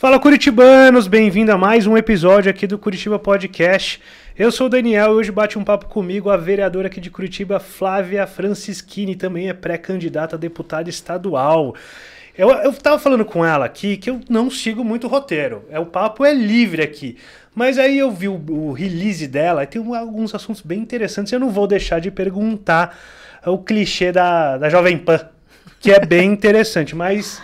Fala Curitibanos, bem-vindo a mais um episódio aqui do Curitiba Podcast. Eu sou o Daniel e hoje bate um papo comigo a vereadora aqui de Curitiba, Flávia Francischini, também é pré-candidata a deputada estadual. Eu, eu tava falando com ela aqui que eu não sigo muito roteiro. É, o papo é livre aqui. Mas aí eu vi o, o release dela e tem alguns assuntos bem interessantes. Eu não vou deixar de perguntar o clichê da, da Jovem Pan, que é bem interessante, mas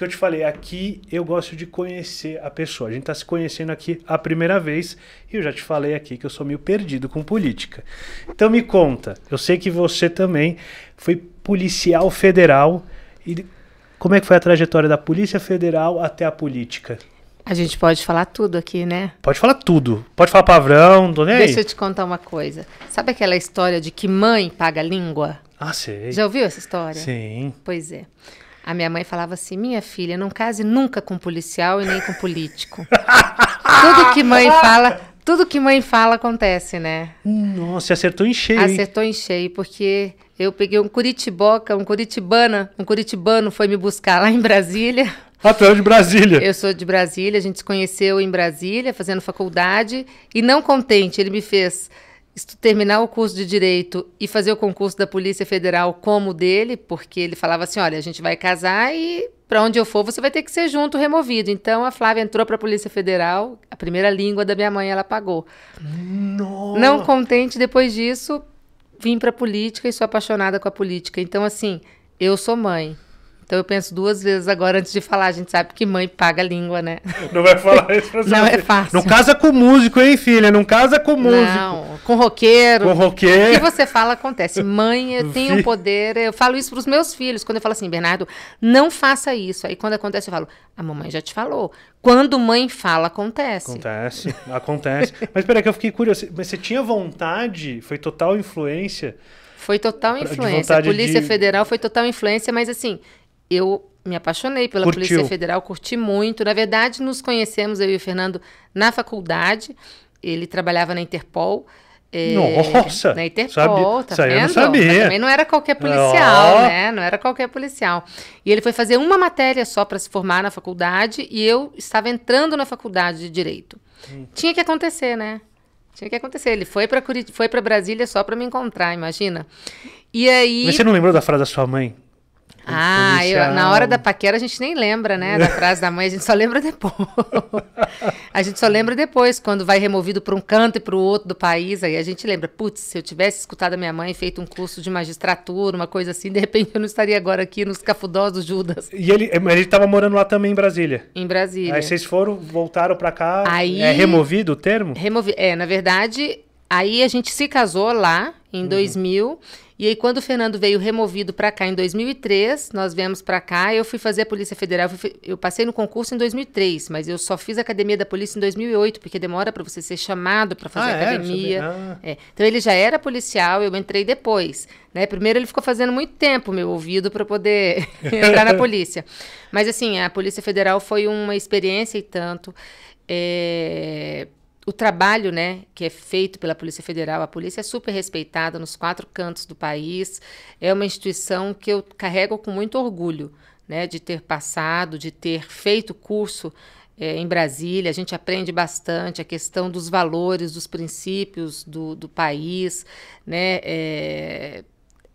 que eu te falei, aqui eu gosto de conhecer a pessoa. A gente está se conhecendo aqui a primeira vez e eu já te falei aqui que eu sou meio perdido com política. Então me conta, eu sei que você também foi policial federal e como é que foi a trajetória da Polícia Federal até a política? A gente pode falar tudo aqui, né? Pode falar tudo. Pode falar palavrão, tô nem Deixa aí. Deixa eu te contar uma coisa. Sabe aquela história de que mãe paga língua? Ah, sei. Já ouviu essa história? Sim. Pois é. A minha mãe falava assim: minha filha, não case nunca com policial e nem com político. tudo que mãe fala, tudo que mãe fala acontece, né? Nossa, acertou em cheio. Acertou hein? em cheio, porque eu peguei um curitiboca, um curitibana, um curitibano foi me buscar lá em Brasília. Ah, é de Brasília. Eu sou de Brasília, a gente se conheceu em Brasília, fazendo faculdade, e não contente, ele me fez terminar o curso de direito e fazer o concurso da Polícia Federal como o dele, porque ele falava assim: olha, a gente vai casar e para onde eu for você vai ter que ser junto, removido. Então a Flávia entrou para a Polícia Federal, a primeira língua da minha mãe ela pagou. Não. Não contente, depois disso, vim para a política e sou apaixonada com a política. Então, assim, eu sou mãe, então eu penso duas vezes agora antes de falar. A gente sabe que mãe paga a língua, né? Não vai falar isso pra Não é fácil. Não casa com músico, hein, filha? Não casa com músico. Não, com roqueiro. Com roqueiro. O que você fala acontece. Mãe, eu tenho um poder. Eu falo isso pros meus filhos. Quando eu falo assim, Bernardo, não faça isso. Aí quando acontece, eu falo, a mamãe já te falou. Quando mãe fala, acontece. Acontece, acontece. Mas peraí, que eu fiquei curioso. Mas você tinha vontade, foi total influência. Foi total influência. A Polícia de... Federal foi total influência, mas assim, eu me apaixonei pela Curtiu. Polícia Federal, curti muito. Na verdade, nos conhecemos, eu e o Fernando, na faculdade. Ele trabalhava na Interpol. É, Nossa! Na Interpol, sabe, tá vendo? Eu não sabia. Mas também não era qualquer policial, oh. né? Não era qualquer policial. E ele foi fazer uma matéria só para se formar na faculdade e eu estava entrando na faculdade de Direito. Hum. Tinha que acontecer, né? Tinha que acontecer. Ele foi para Curit... foi para Brasília só para me encontrar, imagina. E aí. Mas você não lembrou da frase da sua mãe? Ah, eu, na hora da paquera a gente nem lembra, né? Da frase da mãe, a gente só lembra depois. a gente só lembra depois, quando vai removido para um canto e para o outro do país, aí a gente lembra, putz, se eu tivesse escutado a minha mãe, feito um curso de magistratura, uma coisa assim, de repente eu não estaria agora aqui nos cafudós do Judas. E ele é, ele estava morando lá também em Brasília. Em Brasília. Aí vocês foram, voltaram para cá. Aí, é removido o termo? Removi, é, na verdade, aí a gente se casou lá em uhum. 2000. E aí, quando o Fernando veio removido para cá em 2003, nós viemos para cá. Eu fui fazer a Polícia Federal. Eu passei no concurso em 2003, mas eu só fiz a academia da polícia em 2008, porque demora para você ser chamado para fazer ah, a é? academia. É? Ah. É. Então, ele já era policial, eu entrei depois. Né? Primeiro, ele ficou fazendo muito tempo meu ouvido para poder entrar na polícia. Mas, assim, a Polícia Federal foi uma experiência e tanto. É o trabalho né, que é feito pela Polícia Federal, a polícia é super respeitada nos quatro cantos do país, é uma instituição que eu carrego com muito orgulho né, de ter passado, de ter feito curso é, em Brasília, a gente aprende bastante a questão dos valores, dos princípios do, do país, né? É,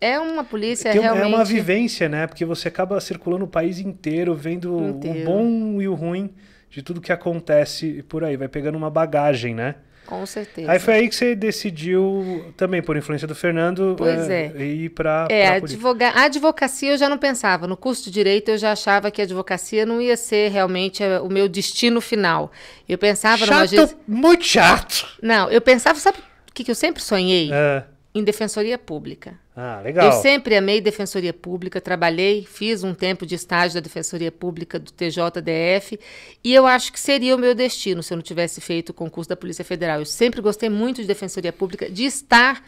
é uma polícia Tem, realmente... É uma vivência, né? Porque você acaba circulando o país inteiro, vendo inteiro. o bom e o ruim de tudo que acontece por aí. Vai pegando uma bagagem, né? Com certeza. Aí foi aí que você decidiu, também por influência do Fernando, pois é, é. ir para é, pra advoga a advocacia eu já não pensava. No curso de Direito eu já achava que a advocacia não ia ser realmente eh, o meu destino final. Eu pensava... Chato, numa... muito chato. Não, eu pensava, sabe o que, que eu sempre sonhei? É em defensoria pública. Ah, legal. Eu sempre amei defensoria pública, trabalhei, fiz um tempo de estágio da defensoria pública do TJDF e eu acho que seria o meu destino se eu não tivesse feito o concurso da Polícia Federal. Eu sempre gostei muito de defensoria pública, de estar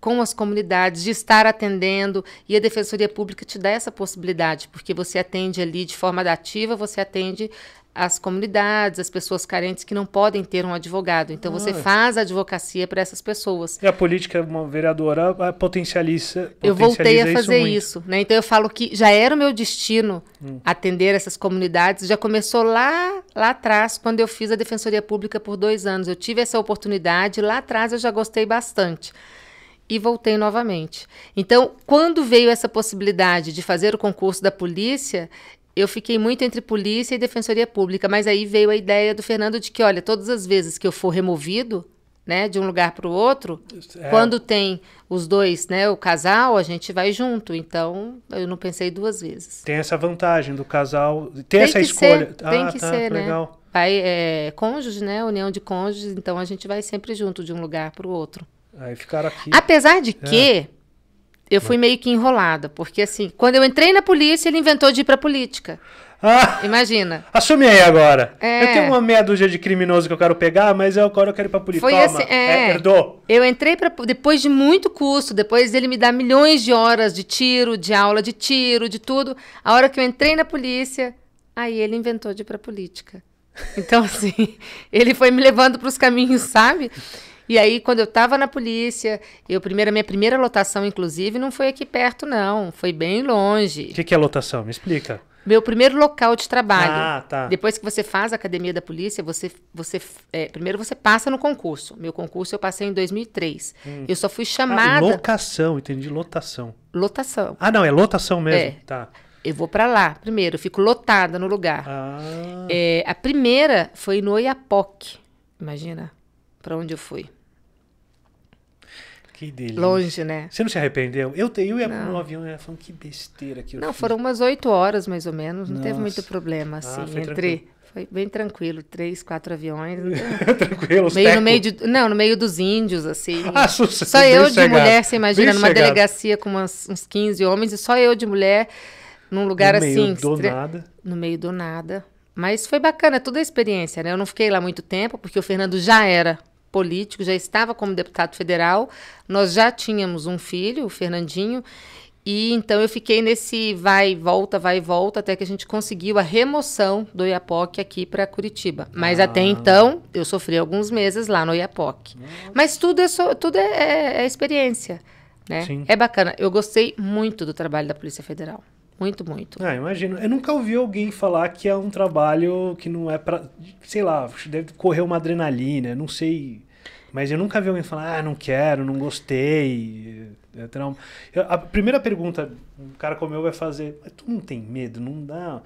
com as comunidades, de estar atendendo, e a Defensoria Pública te dá essa possibilidade, porque você atende ali de forma ativa, você atende as comunidades, as pessoas carentes que não podem ter um advogado. Então ah, você faz a advocacia para essas pessoas. E a política, uma vereadora, potencializa, Eu voltei a fazer isso, isso né? Então eu falo que já era o meu destino hum. atender essas comunidades. Já começou lá, lá atrás, quando eu fiz a defensoria pública por dois anos. Eu tive essa oportunidade lá atrás. Eu já gostei bastante e voltei novamente. Então, quando veio essa possibilidade de fazer o concurso da polícia, eu fiquei muito entre polícia e defensoria pública, mas aí veio a ideia do Fernando de que, olha, todas as vezes que eu for removido, né, de um lugar para o outro, é. quando tem os dois, né, o casal, a gente vai junto. Então, eu não pensei duas vezes. Tem essa vantagem do casal, tem, tem essa escolha. Ser, tem ah, que tá, ser, né? Legal. Vai, é, cônjuge, né, união de cônjuges, então a gente vai sempre junto de um lugar para o outro. Aí ficar aqui. Apesar de é. que eu fui né? meio que enrolada, porque assim, quando eu entrei na polícia, ele inventou de ir pra política. Ah, Imagina. Assumi aí agora. É. Eu tenho uma meia dúzia de criminoso que eu quero pegar, mas eu, é agora eu quero ir pra política. Foi Toma, assim, é, é, Eu entrei pra, depois de muito custo, depois dele me dar milhões de horas de tiro, de aula de tiro, de tudo. A hora que eu entrei na polícia, aí ele inventou de ir pra política. Então, assim, ele foi me levando para os caminhos, sabe? E aí, quando eu estava na polícia, eu primeira, minha primeira lotação, inclusive, não foi aqui perto, não. Foi bem longe. O que, que é lotação? Me explica. Meu primeiro local de trabalho. Ah, tá. Depois que você faz a academia da polícia, você, você é, primeiro você passa no concurso. Meu concurso eu passei em 2003. Hum. Eu só fui ah, chamada. Ah, locação, entendi, lotação. Lotação. Ah, não, é lotação é. mesmo. É. Tá. Eu vou para lá primeiro, eu fico lotada no lugar. Ah. É, a primeira foi no Oiapoque, imagina, para onde eu fui. Que delícia. Longe, né? Você não se arrependeu? Eu, eu ia não. no avião e ia falando que besteira que eu Não, fiz. foram umas oito horas mais ou menos, não Nossa. teve muito problema ah, assim. Ah, foi entre. Tranquilo. Foi bem tranquilo, três, quatro aviões. tranquilo, meio no meio de, Não, no meio dos índios, assim. Ah, sucesso, só eu de mulher, você imagina, bem numa chegado. delegacia com umas, uns 15 homens, e só eu de mulher num lugar no assim. Meio do nada. No meio do nada. Mas foi bacana é toda a experiência, né? Eu não fiquei lá muito tempo, porque o Fernando já era político, já estava como deputado federal. Nós já tínhamos um filho, o Fernandinho, e então eu fiquei nesse vai e volta, vai e volta, até que a gente conseguiu a remoção do Iapoque aqui para Curitiba. Mas ah. até então eu sofri alguns meses lá no Iapoque. Mas tudo é, so, tudo é, é, é experiência. Né? É bacana. Eu gostei muito do trabalho da Polícia Federal. Muito, muito. Ah, imagino. Eu nunca ouvi alguém falar que é um trabalho que não é para, sei lá, deve correr uma adrenalina, não sei. Mas eu nunca vi alguém falar, ah, não quero, não gostei. É, a primeira pergunta que um cara como eu vai fazer, mas tu não tem medo, não dá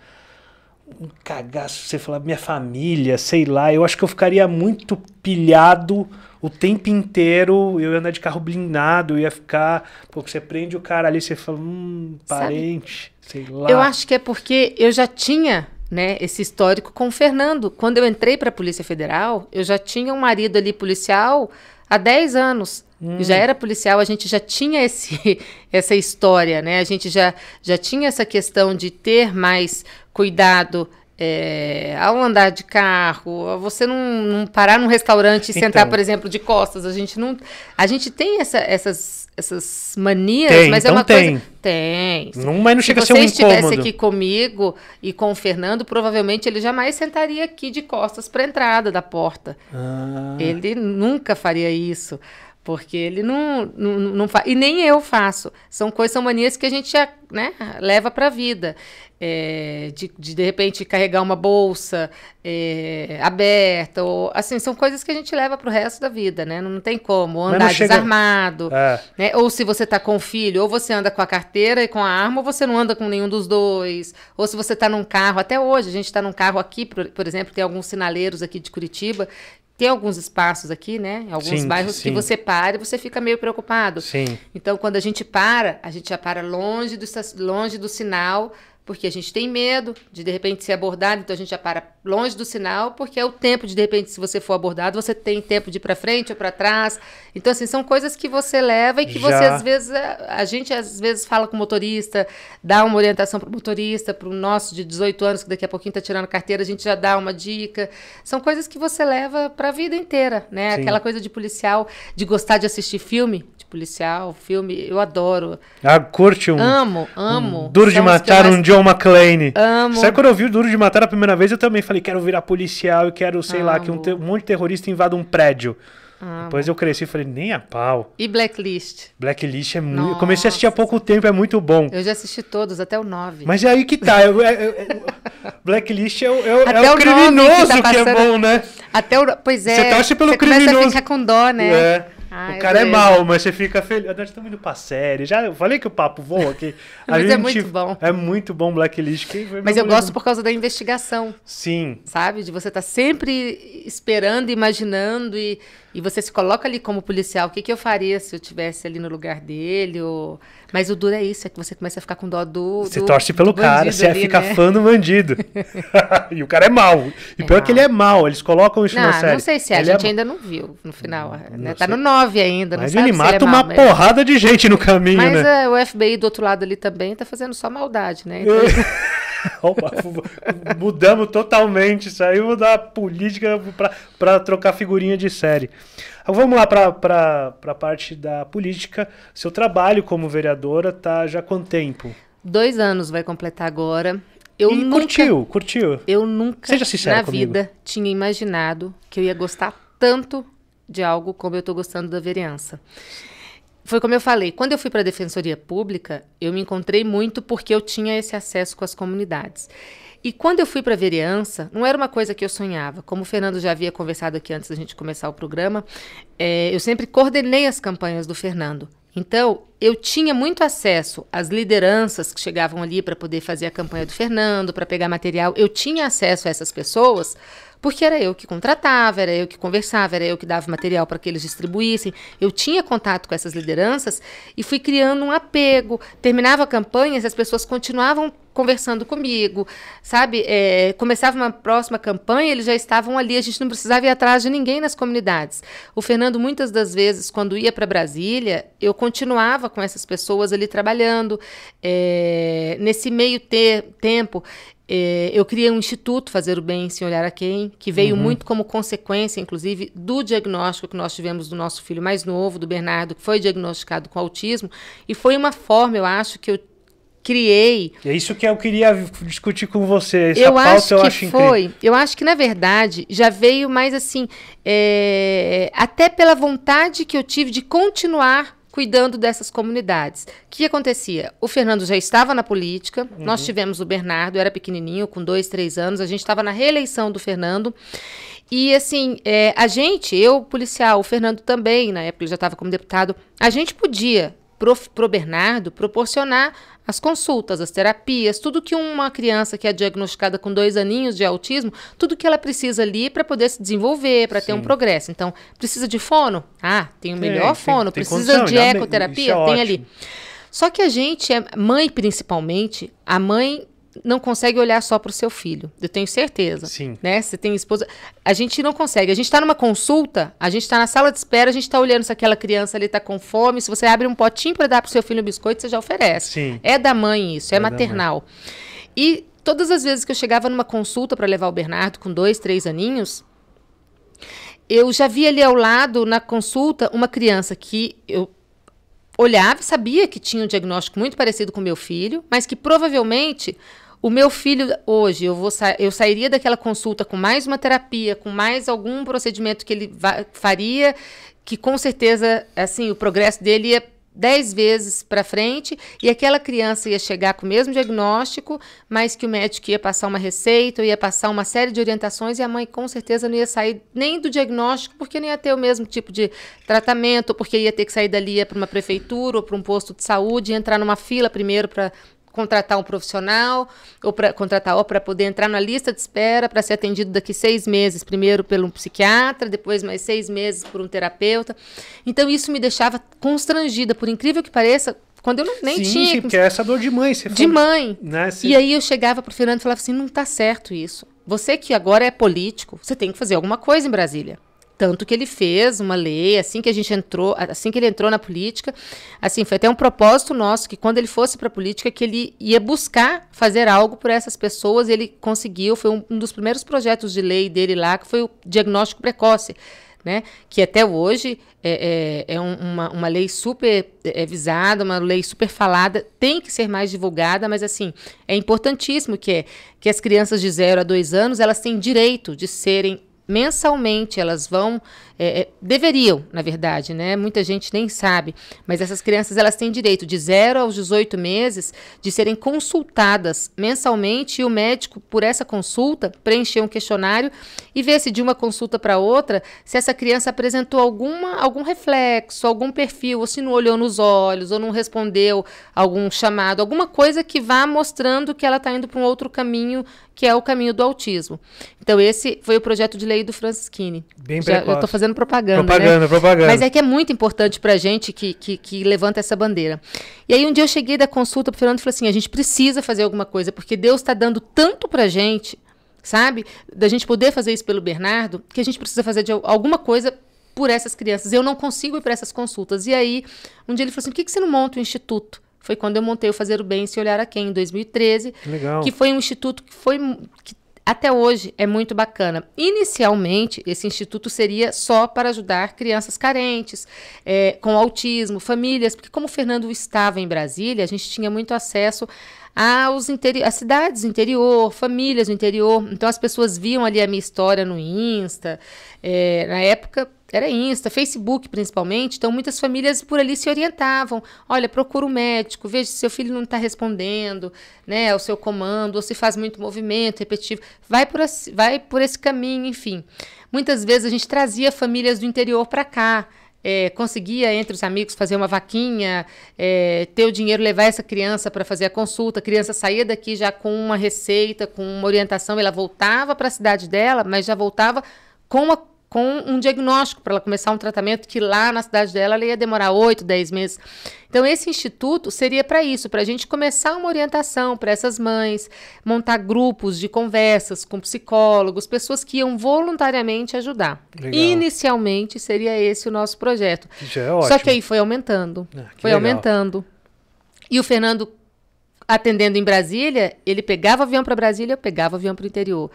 um cagaço, você falar minha família, sei lá. Eu acho que eu ficaria muito pilhado o tempo inteiro. Eu ia andar de carro blindado, eu ia ficar. Pô, você prende o cara ali, você fala, hum, parente, Sabe? sei lá. Eu acho que é porque eu já tinha. Né, esse histórico com o Fernando. Quando eu entrei para a Polícia Federal, eu já tinha um marido ali policial há 10 anos. Hum. Já era policial, a gente já tinha esse, essa história, né? A gente já, já tinha essa questão de ter mais cuidado é, ao andar de carro, você não, não parar num restaurante e então, sentar, por exemplo, de costas. A gente não. A gente tem essa, essas, essas manias, tem, mas é então é uma tem. coisa. Tem. Não, mas não chega a ser um incômodo. Se você estivesse aqui comigo e com o Fernando, provavelmente ele jamais sentaria aqui de costas para a entrada da porta. Ah. Ele nunca faria isso. Porque ele não, não, não faz. E nem eu faço. São coisas, são manias que a gente né, leva para a vida. É, de, de, de repente, carregar uma bolsa é, aberta. Ou, assim, são coisas que a gente leva para o resto da vida, né? Não tem como. Ou andar chega... desarmado. É. Né? Ou se você está com o filho, ou você anda com a carteira e com a arma, ou você não anda com nenhum dos dois. Ou se você está num carro. Até hoje, a gente está num carro aqui, por, por exemplo, tem alguns sinaleiros aqui de Curitiba tem alguns espaços aqui, né? Alguns sim, bairros sim. que você para e você fica meio preocupado. Sim. Então, quando a gente para, a gente já para longe do, longe do sinal porque a gente tem medo de de repente ser abordado, então a gente já para longe do sinal, porque é o tempo de de repente se você for abordado, você tem tempo de ir para frente ou para trás. Então assim, são coisas que você leva e que já... você às vezes é, a, gente às vezes fala com o motorista, dá uma orientação para o motorista, para o nosso de 18 anos que daqui a pouquinho está tirando carteira, a gente já dá uma dica. São coisas que você leva para a vida inteira, né? Sim. Aquela coisa de policial, de gostar de assistir filme, de policial, filme, eu adoro. Ah, curte um. Amo, amo. Um duro então, de é matar, um de John McClane. Amo. Sabe quando eu vi o Duro de Matar a primeira vez, eu também falei, quero virar policial e quero, sei Amo. lá, que um, um, monte de terrorista invada um prédio. Amo. Depois eu cresci e falei, nem a pau. E Blacklist? Blacklist é muito. Eu comecei a assistir há pouco tempo, é muito bom. Eu já assisti todos, até o 9. Mas é aí que tá. Eu, eu, é, é, é, eu, Blacklist é, o, é o tá criminoso que, tá passando... que, é bom, né? Até o... Pois é. Você torce pelo você criminoso. Você começa a ficar com dó, né? É. Ai, o cara é mal, mas você fica feliz. Nós estamos indo pra série. Já falei que o papo voa aqui. mas é gente, é muito bom. É muito bom Blacklist. mas eu gosto por causa da investigação. Sim. Sabe? De você estar tá sempre esperando, imaginando e e você se coloca ali como policial, o que, que eu faria se eu tivesse ali no lugar dele? Ou... Mas o duro é isso, é que você começa a ficar com dó do. Você torce pelo cara, você é ali, fica né? fã do bandido. e o cara é mal. E é pior mal. que ele é mal, eles colocam isso não, na série. Não sei se é, ele a é gente é... ainda não viu no final. Não, né? não tá no 9 ainda, mas ele mata ele é mal, uma mas... porrada de gente no caminho. Mas né? É, o FBI do outro lado ali também tá fazendo só maldade, né? Então... Opa, mudamos totalmente isso aí, mudar a política para trocar figurinha de série. Vamos lá para a parte da política. Seu trabalho como vereadora tá já quanto tempo? Dois anos vai completar agora. Eu e nunca, curtiu, curtiu. Eu nunca Seja sincero na comigo. vida tinha imaginado que eu ia gostar tanto de algo como eu estou gostando da vereança foi como eu falei, quando eu fui para a defensoria pública, eu me encontrei muito porque eu tinha esse acesso com as comunidades. E quando eu fui para a vereança, não era uma coisa que eu sonhava. Como o Fernando já havia conversado aqui antes da gente começar o programa, é, eu sempre coordenei as campanhas do Fernando. Então, eu tinha muito acesso às lideranças que chegavam ali para poder fazer a campanha do Fernando, para pegar material. Eu tinha acesso a essas pessoas porque era eu que contratava, era eu que conversava, era eu que dava material para que eles distribuíssem. Eu tinha contato com essas lideranças e fui criando um apego. Terminava a campanha e as pessoas continuavam conversando comigo, sabe? É, começava uma próxima campanha, eles já estavam ali, a gente não precisava ir atrás de ninguém nas comunidades. O Fernando, muitas das vezes, quando ia para Brasília, eu continuava com essas pessoas ali trabalhando. É, nesse meio tempo, é, eu criei um instituto, Fazer o Bem Sem Olhar a Quem, que veio uhum. muito como consequência, inclusive, do diagnóstico que nós tivemos do nosso filho mais novo, do Bernardo, que foi diagnosticado com autismo. E foi uma forma, eu acho, que eu criei. É isso que eu queria discutir com você. Essa eu pauta acho eu que acho foi. Eu acho que na verdade já veio mais assim, é, até pela vontade que eu tive de continuar cuidando dessas comunidades. O que acontecia? O Fernando já estava na política, uhum. nós tivemos o Bernardo, era pequenininho, com dois, três anos, a gente estava na reeleição do Fernando. E assim, é, a gente, eu, policial, o Fernando também, na época ele já estava como deputado, a gente podia pro, pro Bernardo proporcionar as consultas, as terapias, tudo que uma criança que é diagnosticada com dois aninhos de autismo, tudo que ela precisa ali para poder se desenvolver, para ter um progresso. Então, precisa de fono? Ah, tem o melhor é, fono. Tem, precisa tem de ecoterapia? É tem ali. Só que a gente, é mãe principalmente, a mãe não consegue olhar só para o seu filho. Eu tenho certeza. Sim. Né? Você tem esposa. A gente não consegue. A gente está numa consulta, a gente está na sala de espera, a gente está olhando se aquela criança ali está com fome. Se você abre um potinho para dar para o seu filho um biscoito, você já oferece. Sim. É da mãe isso, é, é maternal. E todas as vezes que eu chegava numa consulta para levar o Bernardo com dois, três aninhos, eu já via ali ao lado, na consulta, uma criança que eu olhava e sabia que tinha um diagnóstico muito parecido com meu filho, mas que provavelmente o meu filho, hoje, eu, vou sa eu sairia daquela consulta com mais uma terapia, com mais algum procedimento que ele faria, que com certeza, assim, o progresso dele ia dez vezes para frente e aquela criança ia chegar com o mesmo diagnóstico, mas que o médico ia passar uma receita, ia passar uma série de orientações e a mãe com certeza não ia sair nem do diagnóstico porque não ia ter o mesmo tipo de tratamento, porque ia ter que sair dali para uma prefeitura ou para um posto de saúde, entrar numa fila primeiro para contratar um profissional ou para contratar ou para poder entrar na lista de espera para ser atendido daqui seis meses, primeiro pelo um psiquiatra, depois mais seis meses por um terapeuta. Então isso me deixava constrangida, por incrível que pareça, quando eu não, nem sim, tinha. Sim, porque era é essa dor de mãe. Você de foi, mãe. Né, você... E aí eu chegava para o Fernando e falava assim: não está certo isso. Você que agora é político, você tem que fazer alguma coisa em Brasília. Tanto que ele fez uma lei assim que a gente entrou, assim que ele entrou na política, assim foi até um propósito nosso que quando ele fosse para a política que ele ia buscar fazer algo por essas pessoas, ele conseguiu, foi um, um dos primeiros projetos de lei dele lá que foi o diagnóstico precoce. Né? que até hoje é, é, é uma, uma, lei super é, é, visada, uma lei super falada, tem que ser mais divulgada, mas assim, é importantíssimo que, é, que as crianças de 0 a 2 anos, elas têm direito de serem mensalmente elas vão é, é, deveriam, na verdade, né? Muita gente nem sabe, mas essas crianças elas têm direito de 0 aos 18 meses de serem consultadas mensalmente e o médico por essa consulta preencher um questionário e ver se de uma consulta para outra se essa criança apresentou alguma algum reflexo, algum perfil, ou se não olhou nos olhos, ou não respondeu algum chamado, alguma coisa que vá mostrando que ela está indo para um outro caminho, que é o caminho do autismo. Então esse foi o projeto de lei do Francisquini. Bem Já, precoce. Eu tô fazendo fazendo propaganda. Né? Propaganda, né? propaganda. Mas é que é muito importante para a gente que, que, que, levanta essa bandeira. E aí um dia eu cheguei da consulta para o Fernando e falei assim: a gente precisa fazer alguma coisa, porque Deus está dando tanto para a gente, sabe? Da gente poder fazer isso pelo Bernardo, que a gente precisa fazer de alguma coisa por essas crianças. Eu não consigo ir para essas consultas. E aí, um dia ele falou assim: por que, que você não monta um instituto? Foi quando eu montei o Fazer o Bem e Se Olhar a Quem, em 2013. Legal. Que foi um instituto que foi que até hoje é muito bacana. Inicialmente, esse instituto seria só para ajudar crianças carentes, é, com autismo, famílias, porque como o Fernando estava em Brasília, a gente tinha muito acesso às cidades do interior, famílias do interior. Então as pessoas viam ali a minha história no Insta. É, na época, era Insta, Facebook principalmente, então muitas famílias por ali se orientavam. Olha, procura o um médico, veja se seu filho não está respondendo, né, ao seu comando, ou se faz muito movimento repetitivo. Vai por, esse, vai por esse caminho, enfim. Muitas vezes a gente trazia famílias do interior para cá, é, conseguia entre os amigos fazer uma vaquinha, é, ter o dinheiro, levar essa criança para fazer a consulta. A criança saía daqui já com uma receita, com uma orientação, ela voltava para a cidade dela, mas já voltava com uma com um diagnóstico para ela começar um tratamento que lá na cidade dela ela ia demorar 8, 10 meses. Então, esse instituto seria para isso, para a gente começar uma orientação para essas mães, montar grupos de conversas com psicólogos, pessoas que iam voluntariamente ajudar. Legal. Inicialmente seria esse o nosso projeto. Já é ótimo. Só que aí foi aumentando. Ah, foi legal. aumentando. E o Fernando atendendo em Brasília, ele pegava avião para Brasília, eu pegava avião para o interior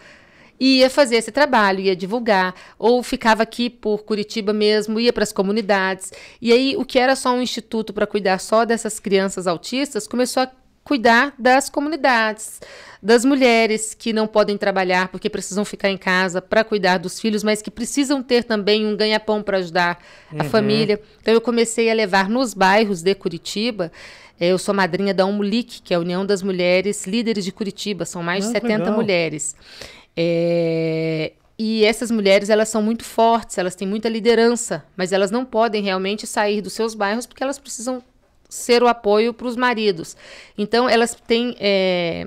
e ia fazer esse trabalho, ia divulgar, ou ficava aqui por Curitiba mesmo, ia para as comunidades. E aí, o que era só um instituto para cuidar só dessas crianças autistas começou a cuidar das comunidades, das mulheres que não podem trabalhar porque precisam ficar em casa para cuidar dos filhos, mas que precisam ter também um ganha-pão para ajudar uhum. a família. Então eu comecei a levar nos bairros de Curitiba. Eh, eu sou madrinha da UMULIC, que é a União das Mulheres Líderes de Curitiba, são mais de 70 ah, legal. mulheres. É, e essas mulheres, elas são muito fortes, elas têm muita liderança, mas elas não podem realmente sair dos seus bairros porque elas precisam ser o apoio para os maridos. Então, elas têm é,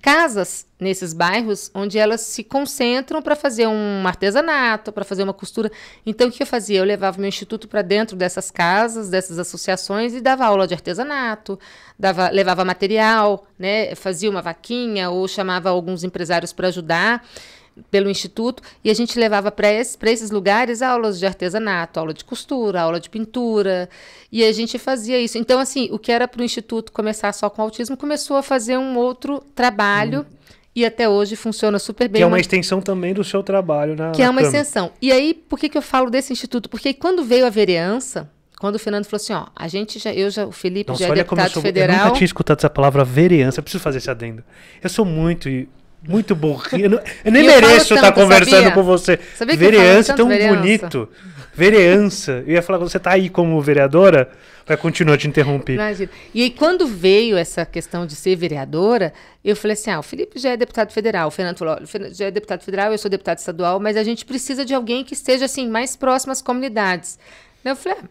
casas nesses bairros onde elas se concentram para fazer um artesanato, para fazer uma costura. Então, o que eu fazia? Eu levava meu instituto para dentro dessas casas, dessas associações e dava aula de artesanato, dava, levava material, né, fazia uma vaquinha ou chamava alguns empresários para ajudar pelo instituto e a gente levava para esses esses lugares aulas de artesanato, aula de costura, aula de pintura e a gente fazia isso. Então, assim, o que era para o instituto começar só com autismo começou a fazer um outro trabalho. Hum. E até hoje funciona super bem. Que é uma, extensão também do seu trabalho na Que é uma extensão. E aí, por que, que eu falo desse instituto? Porque quando veio a vereança, quando o Fernando falou assim, ó, a gente já, eu já, o Felipe Nossa, já é deputado sou, federal. Eu nunca tinha escutado essa palavra vereança, eu preciso fazer esse adendo. Eu sou muito muito burro. Eu, não, eu nem eu mereço estar tá conversando sabia? com você. Sabia que vereança, tão vereança. bonito. Vereança. Eu ia falar, você está aí como vereadora? Vai continuar te interromper. Imagina. E aí, quando veio essa questão de ser vereadora, eu falei assim: ah, o Felipe já é deputado federal. O Fernando falou: o Fernando já é deputado federal, eu sou deputado estadual, mas a gente precisa de alguém que esteja assim, mais próximo às comunidades. Eu falei, ah,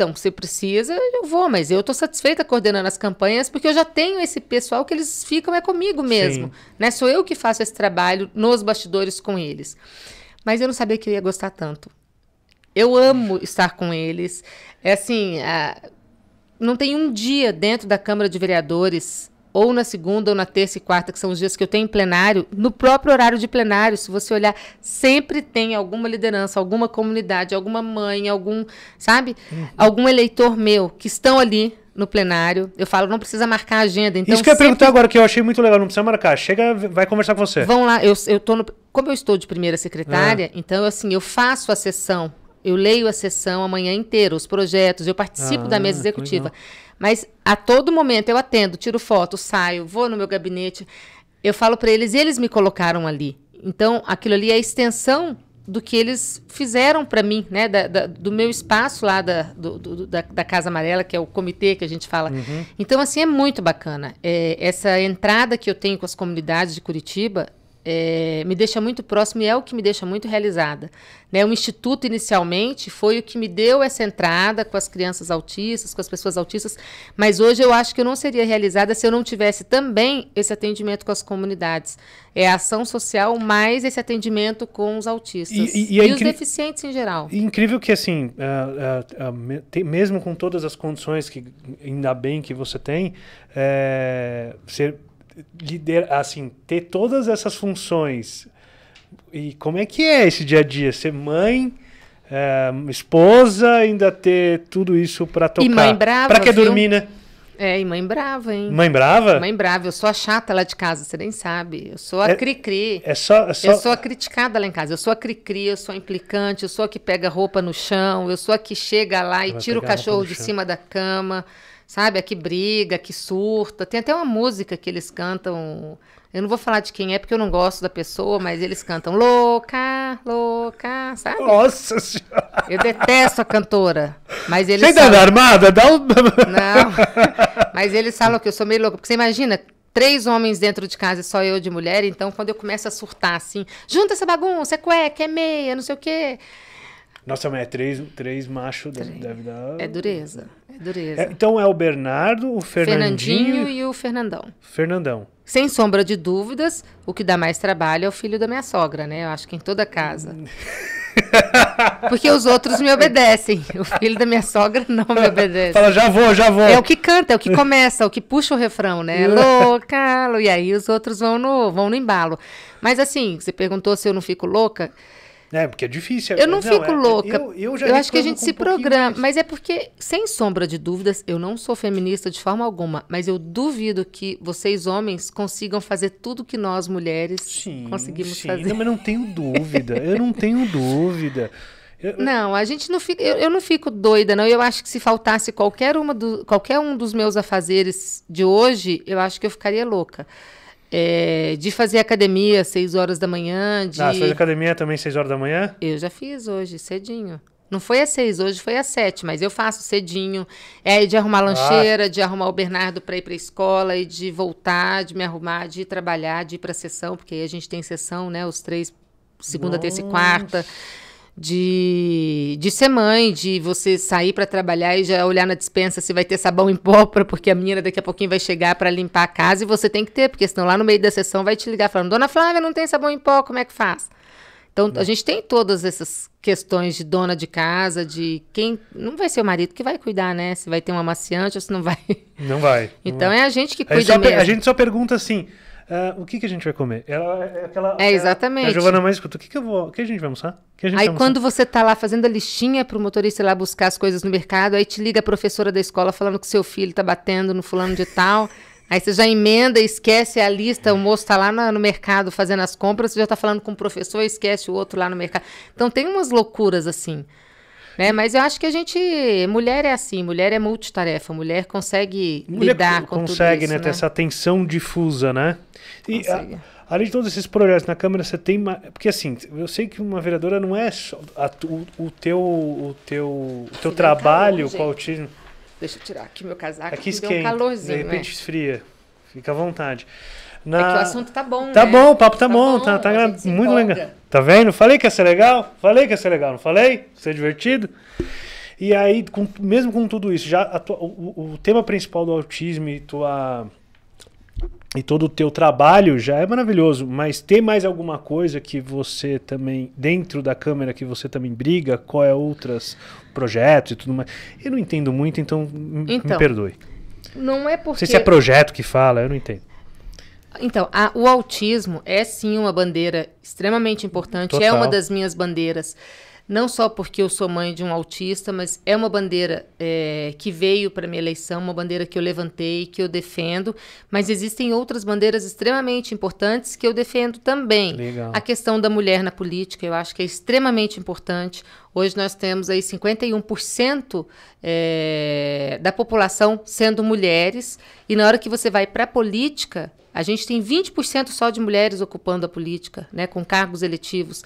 então, se precisa, eu vou, mas eu estou satisfeita coordenando as campanhas, porque eu já tenho esse pessoal que eles ficam é comigo mesmo. Né? Sou eu que faço esse trabalho nos bastidores com eles. Mas eu não sabia que eu ia gostar tanto. Eu amo hum. estar com eles. É assim, a... Ah, não tem um dia dentro da Câmara de Vereadores ou na segunda, ou na terça e quarta, que são os dias que eu tenho em plenário, no próprio horário de plenário, se você olhar, sempre tem alguma liderança, alguma comunidade, alguma mãe, algum, sabe? Uhum. Algum eleitor meu que estão ali no plenário. Eu falo, não precisa marcar a agenda. Então, Isso que eu ia perguntar agora, que eu achei muito legal, não precisa marcar. Chega, vai conversar com você. Vão lá, eu, eu tô no... Como eu estou de primeira secretária, ah. então, assim, eu faço a sessão, eu leio a sessão amanhã inteira, os projetos, eu participo ah, da mesa executiva. Legal. Mas a todo momento eu atendo, tiro foto, saio, vou no meu gabinete, eu falo para eles e eles me colocaram ali. Então, aquilo ali é a extensão do que eles fizeram para mim, né? Da, da, do meu espaço lá da, do, do, da, da, Casa Amarela, que é o comitê que a gente fala. Uhum. Então, assim, é muito bacana. É, essa entrada que eu tenho com as comunidades de Curitiba é, me deixa muito próximo e é o que me deixa muito realizada. Né? O Instituto, inicialmente, foi o que me deu essa entrada com as crianças autistas, com as pessoas autistas, mas hoje eu acho que eu não seria realizada se eu não tivesse também esse atendimento com as comunidades. É a ação social mais esse atendimento com os autistas e, e, e, é os deficientes em geral. incrível que, assim, uh, uh, uh, me mesmo com todas as condições que ainda bem que você tem, é, lider assim, ter todas essas funções. E como é que é esse dia a dia? Ser mãe, é, esposa, ainda ter tudo isso para tocar. E mãe brava, Pra que viu? dormir, né? É, e mãe brava, hein? Mãe brava? Mãe brava. Eu sou a chata lá de casa, você nem sabe. Eu sou a é, cri-cri. É, é, só, é só... Eu sou a criticada lá em casa. Eu sou a cri-cri, eu sou a implicante, eu sou a que pega roupa no chão, eu sou a que chega lá e Vai tira o cachorro de chão. cima da cama sabe? A que briga, a que surta. Tem até uma música que eles cantam. Eu não vou falar de quem é porque eu não gosto da pessoa, mas eles cantam louca, louca, sabe? Nossa senhora! Eu detesto a cantora. Mas eles. Você falam... tá armada? Dá um. Não. Mas eles falam que eu sou meio louca. Porque você imagina, três homens dentro de casa e só eu de mulher, então quando eu começo a surtar assim, junta essa bagunça, é cueca, é meia, não sei o quê. Nossa, mas é três, três machos deve dar. É dureza. Dureza. É, então é o Bernardo, o Fernandinho, Fernandinho e o Fernandão. Fernandão. Sem sombra de dúvidas, o que dá mais trabalho é o filho da minha sogra, né? Eu acho que em toda casa. Porque os outros me obedecem. O filho da minha sogra não me obedece. Fala, já vou, já vou. É o que canta, é o que começa, é o que puxa o refrão, né? Louca! E aí os outros vão no, vão no embalo. Mas assim, você perguntou se eu não fico louca né? Porque é difícil. Eu não, não é, fico é, louca. Eu, eu, já eu acho que a gente se um programa, mas é porque, sem sombra de dúvidas, eu não sou feminista de forma alguma, mas eu duvido que vocês, homens, consigam fazer tudo que nós, mulheres, sim, conseguimos sim. fazer. Não, mas não tenho dúvida, eu não tenho dúvida. Eu, não, a gente não fica. Eu, eu, não fico doida, não. Eu acho que se faltasse qualquer, uma do, qualquer um dos meus afazeres de hoje, eu acho que eu ficaria louca. É, de fazer academia às 6 horas da manhã. De... Ah, você fez academia também às 6 horas da manhã? Eu já fiz hoje, cedinho. Não foi às seis, hoje foi às sete, mas eu faço cedinho. É de arrumar ah. lancheira, ah. de arrumar o Bernardo para ir para a escola e de voltar, de me arrumar, de ir trabalhar, de ir para a sessão, porque aí a gente tem sessão, né? Os três, segunda, Nossa. terça e quarta de, de ser mãe, de você sair para trabalhar e já olhar na dispensa se vai ter sabão em pó, porque a menina daqui a pouquinho vai chegar para limpar a casa e você tem que ter, porque senão lá no meio da sessão vai te ligar falando: Dona Flávia, não tem sabão em pó, como é que faz? Então a gente tem todas essas questões de dona de casa, de quem não vai ser o marido que vai cuidar, né? Se vai ter um amaciante ou se não vai. Não vai. Então não é a gente que cuida a gente mesmo. A gente só pergunta assim: uh, o que, que a gente vai comer? Ela, é aquela, é, exatamente. A, a Giovana mais escuta, o que, que eu vou. O que a gente vai almoçar? Gente aí almoçar? quando você tá lá fazendo a listinha pro motorista ir lá buscar as coisas no mercado, aí te liga a professora da escola falando que seu filho tá batendo no fulano de tal. Aí você já emenda, esquece a lista, o moço está lá no, no mercado fazendo as compras, você já está falando com o professor, esquece o outro lá no mercado. Então tem umas loucuras assim. Né? Mas eu acho que a gente. Mulher é assim, mulher é multitarefa, mulher consegue mulher lidar com consegue, tudo isso. Consegue, né? Ter né? essa atenção difusa, né? E A, além de todos esses projetos na Câmara, você tem. Porque assim, eu sei que uma vereadora não é só a, o, o, teu, o teu, o teu trabalho com autismo. Deixa eu tirar aqui meu casaco. Aqui esquenta. Um calorzinho, de repente né? esfria. Fica à vontade. Na... É que o assunto tá bom, Tá né? bom, o papo tá, tá bom, bom, tá, tá muito empolga. legal. Tá vendo? Falei que ia ser legal? Falei que ia ser legal, não falei? Ia ser divertido? E aí, com, mesmo com tudo isso, já tua, o, o, tema principal do autismo e, tua, e todo o teu trabalho já é maravilhoso, mas tem mais alguma coisa que você também, dentro da câmera, que você também briga? Qual é outros projetos e tudo mais? Eu não entendo muito, então, então me perdoe. Não é porque... Não sei se é projeto que fala, eu não entendo. Então, a, o autismo é sim uma bandeira extremamente importante, Total. é uma das minhas bandeiras não só porque eu sou mãe de um autista, mas é uma bandeira é, que veio para minha eleição, uma bandeira que eu levantei, que eu defendo, mas existem outras bandeiras extremamente importantes que eu defendo também. Legal. A questão da mulher na política, eu acho que é extremamente importante. Hoje nós temos aí 51% é, da população sendo mulheres, e na hora que você vai para a política, a gente tem 20% só de mulheres ocupando a política, né, com cargos eletivos.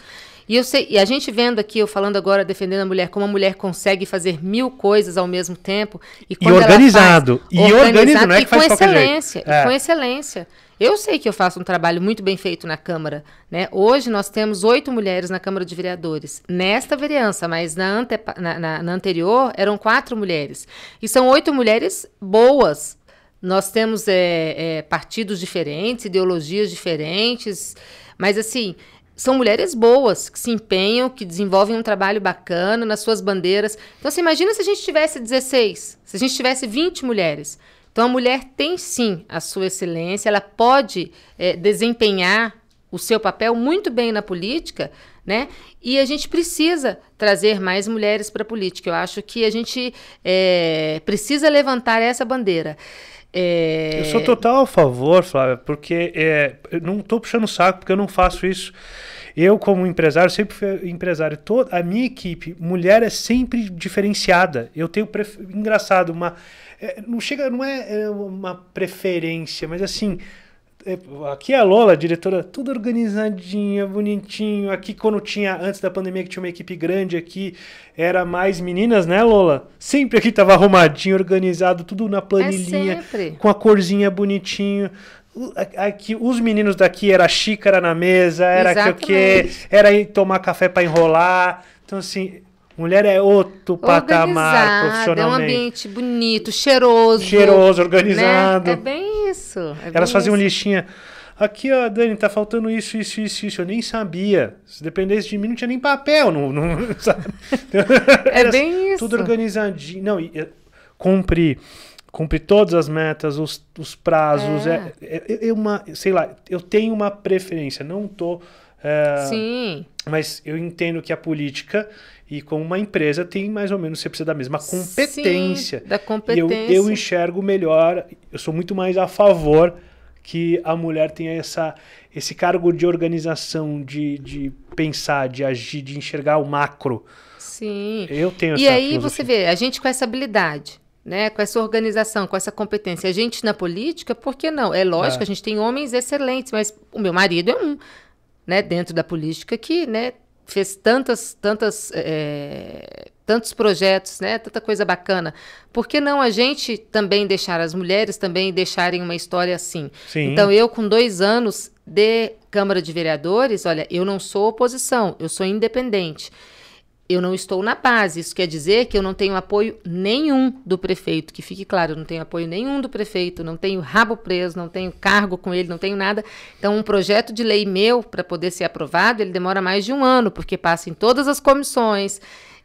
E, eu sei, e a gente vendo aqui, eu falando agora, defendendo a mulher, como a mulher consegue fazer mil coisas ao mesmo tempo. E, e organizado. Faz, e organizado, organizado não é que e faz com excelência. É. E com excelência. Eu sei que eu faço um trabalho muito bem feito na Câmara. Né? Hoje nós temos oito mulheres na Câmara de Vereadores. Nesta vereança, mas na, ante, na, na, na anterior eram quatro mulheres. E são oito mulheres boas. Nós temos é, é, partidos diferentes, ideologias diferentes. Mas assim, são mulheres boas, que se empenham, que desenvolvem um trabalho bacana nas suas bandeiras. Então, você imagina se a gente tivesse 16, se a gente tivesse 20 mulheres. Então, a mulher tem sim a sua excelência, ela pode é, desempenhar o seu papel muito bem na política, né? E a gente precisa trazer mais mulheres para a política. Eu acho que a gente é, precisa levantar essa bandeira. É... Eu sou total a favor, Flávia, porque é, não estou puxando o saco, porque eu não faço isso. Eu, como empresário, sempre fui empresário. Toda, a minha equipe, mulher, é sempre diferenciada. Eu tenho, engraçado, uma. É, não chega, não é, é uma preferência, mas assim, é, aqui é a Lola, a diretora, tudo organizadinha, bonitinho. Aqui quando tinha, antes da pandemia, que tinha uma equipe grande aqui, era mais meninas, né, Lola? Sempre aqui tava arrumadinho, organizado, tudo na planilhinha, é com a corzinha bonitinho. Aqui, os meninos daqui era xícara na mesa, era que o quê? Era tomar café para enrolar. Então, assim, Mulher é outro patamar profissionalmente. É um ambiente bonito, cheiroso. Cheiroso, né? organizado. Né? É bem isso. É Elas bem faziam isso. Aqui, ó, Dani, tá faltando isso, isso, isso, isso. Eu nem sabia. Se dependesse de mim, não tinha nem papel. Não, não É bem isso. Tudo organizadinho. Não, cumpre, cumpre todas as metas, os, os prazos. É. É, é, é uma, sei lá, eu tenho uma preferência. Não tô é, Sim. Mas eu entendo que a política e com uma empresa tem mais ou menos você precisa da mesma competência. Sim, da competência. E eu, eu enxergo melhor, eu sou muito mais a favor que a mulher tenha essa, esse cargo de organização, de, de pensar, de agir, de enxergar o macro. Sim. Eu tenho E aí filosofia. você vê, a gente com essa habilidade. Né, com essa organização, com essa competência. A gente na política, por que não? É lógico, é. a gente tem homens excelentes, mas o meu marido é um né, dentro da política que né, fez tantas, tantas, é, tantos projetos, né, tanta coisa bacana. Por que não a gente também deixar as mulheres também deixarem uma história assim? Sim. Então eu com dois anos de Câmara de Vereadores, olha, eu não sou oposição, eu sou independente eu não estou na base. Isso quer dizer que eu não tenho apoio nenhum do prefeito. Que fique claro, eu não tenho apoio nenhum do prefeito, não tenho rabo preso, não tenho cargo com ele, não tenho nada. Então, um projeto de lei meu, para poder ser aprovado, ele demora mais de um ano, porque passa em todas as comissões,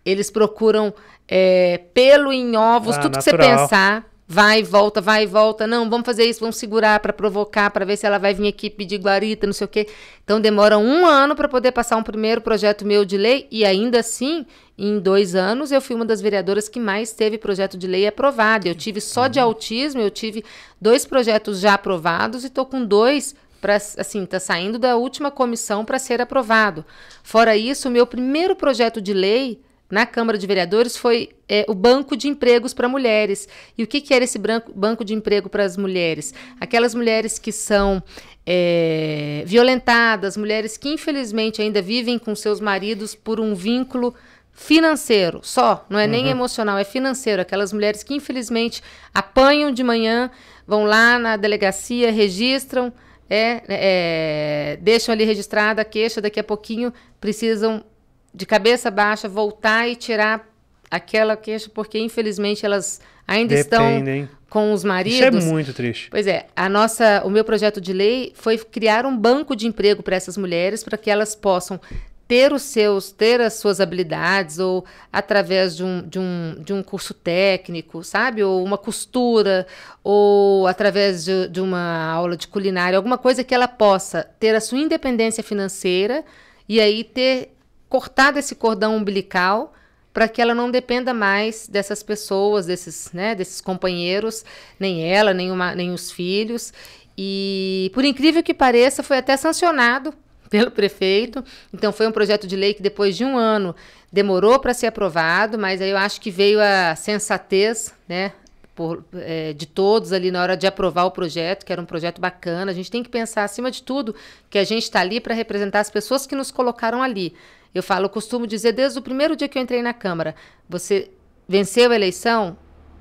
eles procuram é, pelo em ovos, ah, tudo natural. que você pensar vai volta, vai volta, não, vamos fazer isso, vamos segurar para provocar, para ver se ela vai vir aqui pedir guarita, não sei o quê. Então demora um ano para poder passar um primeiro projeto meu de lei e ainda assim, em dois anos, eu fui uma das vereadoras que mais teve projeto de lei aprovado. Eu tive só de uhum. autismo, eu tive dois projetos já aprovados e estou com dois para assim tá saindo da última comissão para ser aprovado. Fora isso, o meu primeiro projeto de lei na Câmara de Vereadores foi é, o banco de empregos para mulheres. E o que, que era esse branco, banco de emprego para as mulheres? Aquelas mulheres que são é, violentadas, mulheres que infelizmente ainda vivem com seus maridos por um vínculo financeiro só, não é uhum. nem emocional, é financeiro. Aquelas mulheres que infelizmente apanham de manhã, vão lá na delegacia, registram. É, é, deixam ali registrada a queixa, daqui a pouquinho precisam de cabeça baixa, voltar e tirar aquela queixa, porque infelizmente elas ainda Dependem. estão com os maridos. Isso é muito triste. Pois é, a nossa, o meu projeto de lei foi criar um banco de emprego para essas mulheres, para que elas possam ter os seus, ter as suas habilidades, ou através de um, de um, de um curso técnico, sabe? Ou uma costura, ou através de, de uma aula de culinária, alguma coisa que ela possa ter a sua independência financeira e aí ter cortado esse cordão umbilical para que ela não dependa mais dessas pessoas, desses, né, desses companheiros, nem ela, nem, uma, nem os filhos. E, por incrível que pareça, foi até sancionado pelo prefeito. Então, foi um projeto de lei que, depois de um ano, demorou para ser aprovado, mas aí eu acho que veio a sensatez, né? Por, é, de todos ali na hora de aprovar o projeto, que era um projeto bacana. A gente tem que pensar, acima de tudo, que a gente está ali para representar as pessoas que nos colocaram ali. Eu falo, eu costumo dizer desde o primeiro dia que eu entrei na Câmara, você venceu a eleição,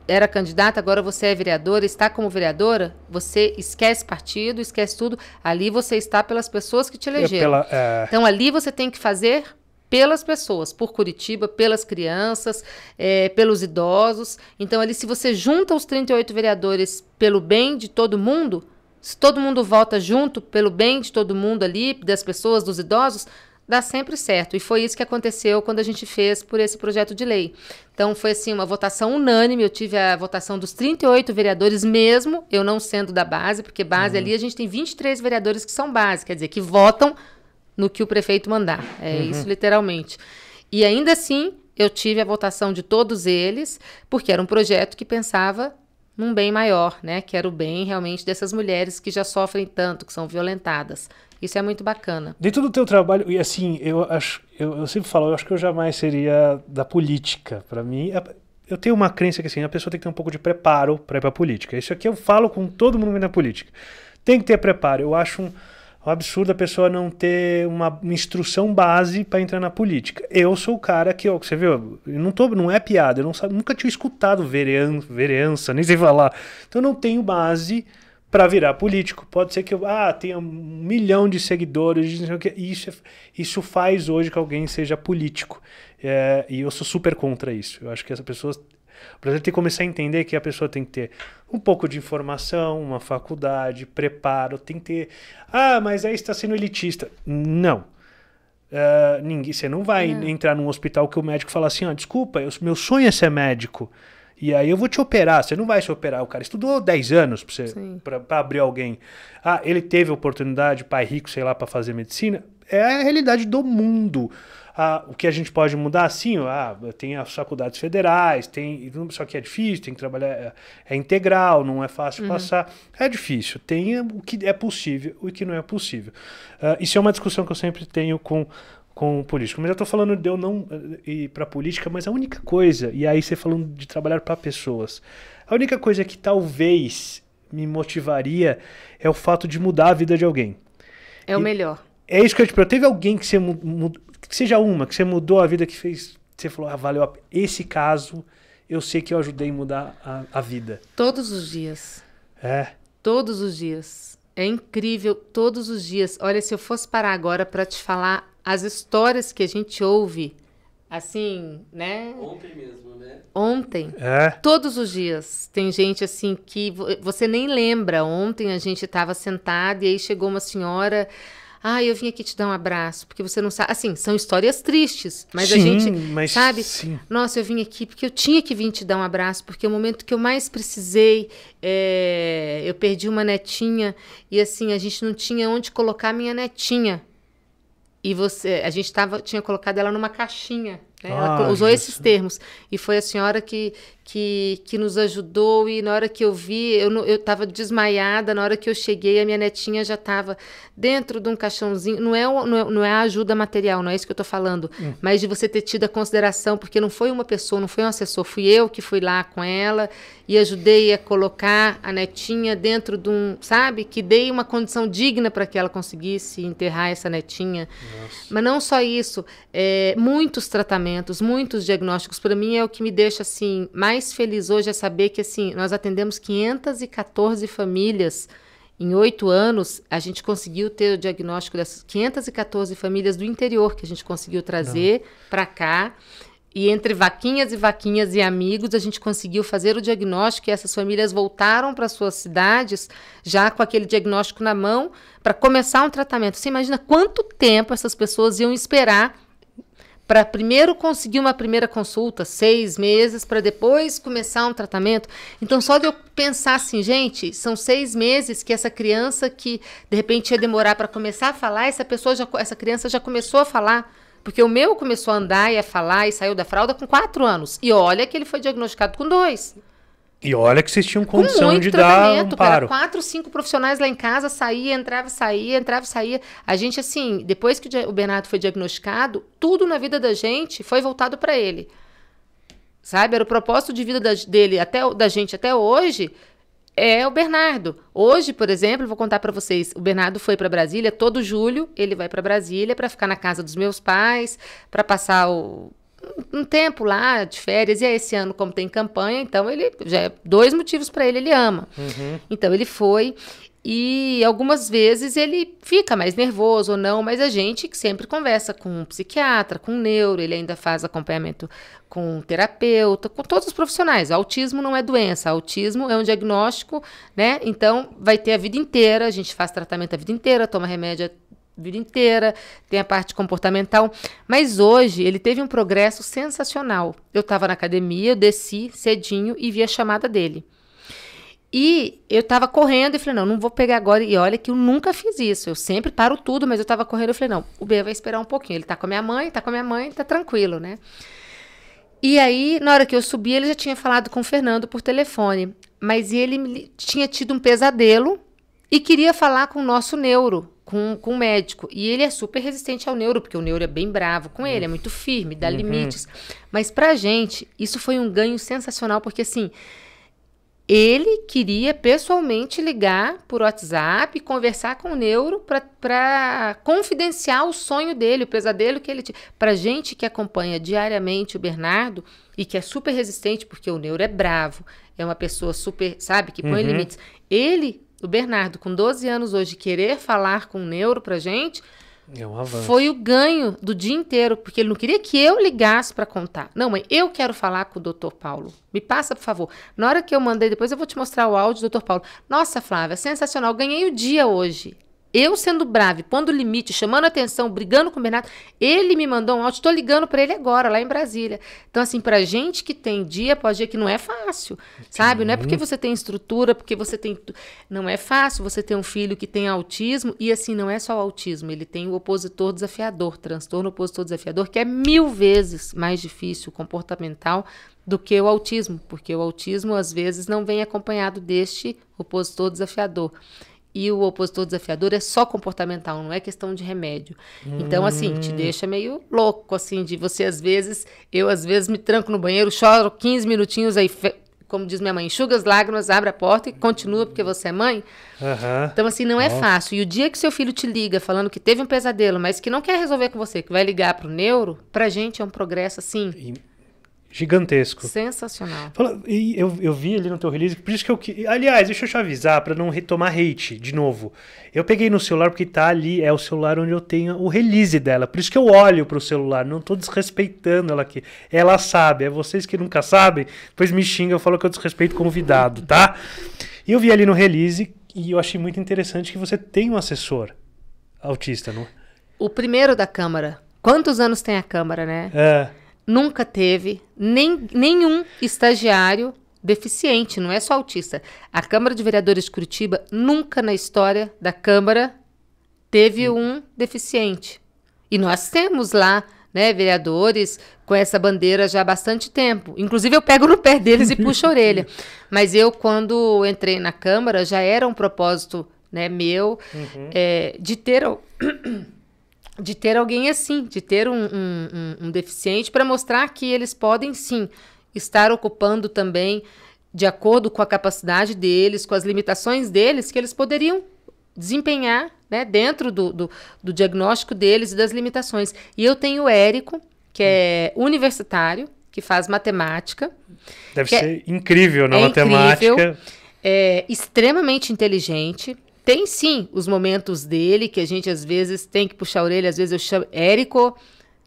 era candidata, agora você é vereadora, está como vereadora, você esquece partido, esquece tudo. Ali você está pelas pessoas que te é elegeram. Pela, é... Então ali você tem que fazer pelas pessoas, por Curitiba, pelas crianças, é, pelos idosos. Então ali se você junta os 38 vereadores pelo bem de todo mundo, se todo mundo volta junto pelo bem de todo mundo ali, das pessoas, dos idosos, dá sempre certo. E foi isso que aconteceu quando a gente fez por esse projeto de lei. Então foi assim, uma votação unânime, eu tive a votação dos 38 vereadores mesmo, eu não sendo da base, porque base uhum. ali a gente tem 23 vereadores que são base, quer dizer, que votam no que o prefeito mandar. É uhum. isso literalmente. E ainda assim, eu tive a votação de todos eles, porque era um projeto que pensava num bem maior, né? Que era o bem realmente dessas mulheres que já sofrem tanto, que são violentadas. Isso é muito bacana. Dentro do teu trabalho, e assim, eu acho, eu, eu sempre falo, eu acho que eu jamais seria da política. Para mim, é, eu tenho uma crença que assim, a pessoa tem que ter um pouco de preparo para ir para política. Isso aqui eu falo com todo mundo na política. Tem que ter preparo. Eu acho um, um absurdo a pessoa não ter uma, uma instrução base para entrar na política. Eu sou o cara que, ó, você viu, não, tô, não é piada, eu não, nunca tinha escutado vereança, nem sei falar. Então eu não tenho base para virar político. Pode ser que eu ah, tenha um milhão de seguidores, isso, é isso faz hoje que alguém seja político. É, e eu sou super contra isso. Eu acho que essa pessoa. O Brasil tem que começar a entender que a pessoa tem que ter um pouco de informação, uma faculdade, preparo, tem que ter. Ah, mas aí está sendo elitista. Não. Uh, ninguém, você não vai não. É. entrar num hospital que o médico fala assim: oh, desculpa, eu, meu sonho é ser médico. E aí eu vou te operar, você não vai se operar. O cara estudou 10 anos para abrir alguém. Ah, ele teve oportunidade, pai rico, sei lá, para fazer medicina. É a realidade do mundo. Ah, o que a gente pode mudar, sim, ah, tem as faculdades federais, tem só que é difícil, tem que trabalhar, é, é integral, não é fácil uhum. passar. É difícil, tem o que é possível, o que não é possível. Ah, isso é uma discussão que eu sempre tenho com com o político. Mas eu estou falando de eu não eh, ir para política, mas a única coisa, e aí você falando de trabalhar para pessoas, a única coisa que talvez me motivaria é o fato de mudar a vida de alguém. É e o melhor. É isso que eu te pergunto. Teve alguém que você mudou, que seja uma, que você mudou a vida, que fez, você falou, ah, valeu Esse caso, eu sei que eu ajudei a mudar a, a vida. Todos os dias. É. Todos os dias. É incrível, todos os dias. Olha, se eu fosse parar agora para te falar as histórias que a gente ouve, assim, né? Ontem mesmo, né? Ontem. É. Todos os dias tem gente assim que você nem lembra. Ontem a gente estava sentada e aí chegou uma senhora. Ah, eu vim aqui te dar um abraço, porque você não sabe. Assim, são histórias tristes, mas sim, a gente. Mas sabe? Sim. Nossa, eu vim aqui porque eu tinha que vir te dar um abraço, porque o momento que eu mais precisei, é... eu perdi uma netinha e assim, a gente não tinha onde colocar minha netinha. E você, a gente tava, tinha colocado ela numa caixinha né? Ela ah, usou isso. esses termos. E foi a senhora que, que, que nos ajudou. E na hora que eu vi, eu estava desmaiada. Na hora que eu cheguei, a minha netinha já estava dentro de um caixãozinho. Não é, não é, não é a ajuda material, não é isso que eu estou falando. Hum. Mas de você ter tido a consideração, porque não foi uma pessoa, não foi um assessor, fui eu que fui lá com ela e ajudei a colocar a netinha dentro de um. Sabe? Que dei uma condição digna para que ela conseguisse enterrar essa netinha. Nossa. Mas não só isso, é, muitos tratamentos tratamentos, muitos diagnósticos. Para mim é o que me deixa assim mais feliz hoje é saber que assim nós atendemos 514 famílias em oito anos, a gente conseguiu ter o diagnóstico dessas 514 famílias do interior que a gente conseguiu trazer para cá. E entre vaquinhas e vaquinhas e amigos, a gente conseguiu fazer o diagnóstico e essas famílias voltaram para suas cidades já com aquele diagnóstico na mão para começar um tratamento. Você imagina quanto tempo essas pessoas iam esperar para primeiro conseguir uma primeira consulta, seis meses, para depois começar um tratamento. Então, só de eu pensar assim, gente, são seis meses que essa criança que de repente ia demorar para começar a falar, essa pessoa já, essa criança já começou a falar. Porque o meu começou a andar e a falar e saiu da fralda com quatro anos. E olha que ele foi diagnosticado com dois. E olha que vocês tinham condição de dar um paro. quatro, cinco profissionais lá em casa, saía, entrava, saía, entrava, saía. A gente, assim, depois que o Bernardo foi diagnosticado, tudo na vida da gente foi voltado para ele. Sabe? Era o propósito de vida da, dele, até, da gente até hoje, é o Bernardo. Hoje, por exemplo, vou contar para vocês, o Bernardo foi para Brasília todo julho, ele vai para Brasília para ficar na casa dos meus pais, para passar o um tempo lá de férias, e esse ano, como tem campanha, então ele já é dois motivos para ele, ele ama. Uhum. Então ele foi. E algumas vezes ele fica mais nervoso ou não, mas a gente sempre conversa com um psiquiatra, com um neuro, ele ainda faz acompanhamento com um terapeuta, com todos os profissionais. autismo não é doença, autismo é um diagnóstico, né? Então vai ter a vida inteira, a gente faz tratamento a vida inteira, toma remédio vida inteira, tem a parte comportamental. Mas hoje ele teve um progresso sensacional. Eu estava na academia, eu desci cedinho e vi a chamada dele. E eu estava correndo e falei, não, não vou pegar agora. E olha que eu nunca fiz isso. Eu sempre paro tudo, mas eu estava correndo. e falei, não, o B vai esperar um pouquinho. Ele tá com a minha mãe, tá com a minha mãe, tá tranquilo, né? E aí, na hora que eu subi, ele já tinha falado com o Fernando por telefone. Mas ele tinha tido um pesadelo e queria falar com o nosso neuro, com, com o médico. E ele é super resistente ao neuro, porque o neuro é bem bravo com ele, é muito firme, dá uhum. limites. Mas pra gente, isso foi um ganho sensacional, porque assim, ele queria pessoalmente ligar por WhatsApp e conversar com o neuro para confidenciar o sonho dele, o pesadelo que ele tinha. Pra gente que acompanha diariamente o Bernardo e que é super resistente, porque o neuro é bravo, é uma pessoa super, sabe, que põe uhum. limites. Ele do Bernardo, com 12 anos hoje, querer falar com o neuro pra gente, é um foi o ganho do dia inteiro, porque ele não queria que eu ligasse para contar. Não, mãe, eu quero falar com o doutor Paulo. Me passa, por favor. Na hora que eu mandei, depois eu vou te mostrar o áudio do doutor Paulo. Nossa, Flávia, sensacional. Ganhei o dia hoje eu sendo bravo, pondo limite, chamando atenção, brigando com o Bernardo, ele me mandou um áudio, estou ligando para ele agora, lá em Brasília. Então, assim, para gente que tem dia após dia, que não é fácil, Sim. sabe? Não é porque você tem estrutura, porque você tem... Não é fácil você ter um filho que tem autismo, e assim, não é só o autismo, ele tem o opositor desafiador, transtorno opositor desafiador, que é mil vezes mais difícil, comportamental, do que o autismo, porque o autismo, às vezes, não vem acompanhado deste opositor desafiador e o opositor desafiador é só comportamental, não é questão de remédio. Hum. Então, assim, te hum. deixa meio louco, assim, de você às vezes, eu às vezes me tranco no banheiro, choro 15 minutinhos, aí, como diz minha mãe, enxuga as lágrimas, abre a porta e continua porque você é mãe. Uhum. Então, assim, não é fácil. E o dia que seu filho te liga falando que teve um pesadelo, mas que não quer resolver com você, que vai ligar pro neuro, pra gente é um progresso, assim... E gigantesco. Sensacional. Fala, e eu, eu vi ali no teu release, por isso que eu. Aliás, deixa eu te avisar para não retomar hate de novo. Eu peguei no celular porque tá ali, é o celular onde eu tenho o release dela. Por isso que eu olho pro celular, não tô desrespeitando ela aqui. Ela sabe, é vocês que nunca sabem, depois me xingam, eu falo que eu desrespeito convidado, tá? E eu vi ali no release e eu achei muito interessante que você tem um assessor autista, não? É? O primeiro da Câmara. Quantos anos tem a Câmara, né? É nunca teve nem, nenhum estagiário deficiente, não é só autista. A Câmara de Vereadores de Curitiba nunca na história da Câmara teve um deficiente. E nós temos lá, né, vereadores com essa bandeira já há bastante tempo. Inclusive eu pego no pé deles e puxo a orelha. Mas eu quando entrei na Câmara já era um propósito, né, meu, uhum. é, de ter de ter alguém assim, de ter um, um, um, um deficiente, para mostrar que eles podem sim estar ocupando também, de acordo com a capacidade deles, com as limitações deles, que eles poderiam desempenhar né, dentro do, do, do diagnóstico deles e das limitações. E eu tenho o Érico, que é universitário, que faz matemática. Deve é ser é, incrível na né, é matemática. Incrível, é extremamente inteligente, tem sim os momentos dele que a gente às vezes tem que puxar a orelha, às vezes eu chamo Érico,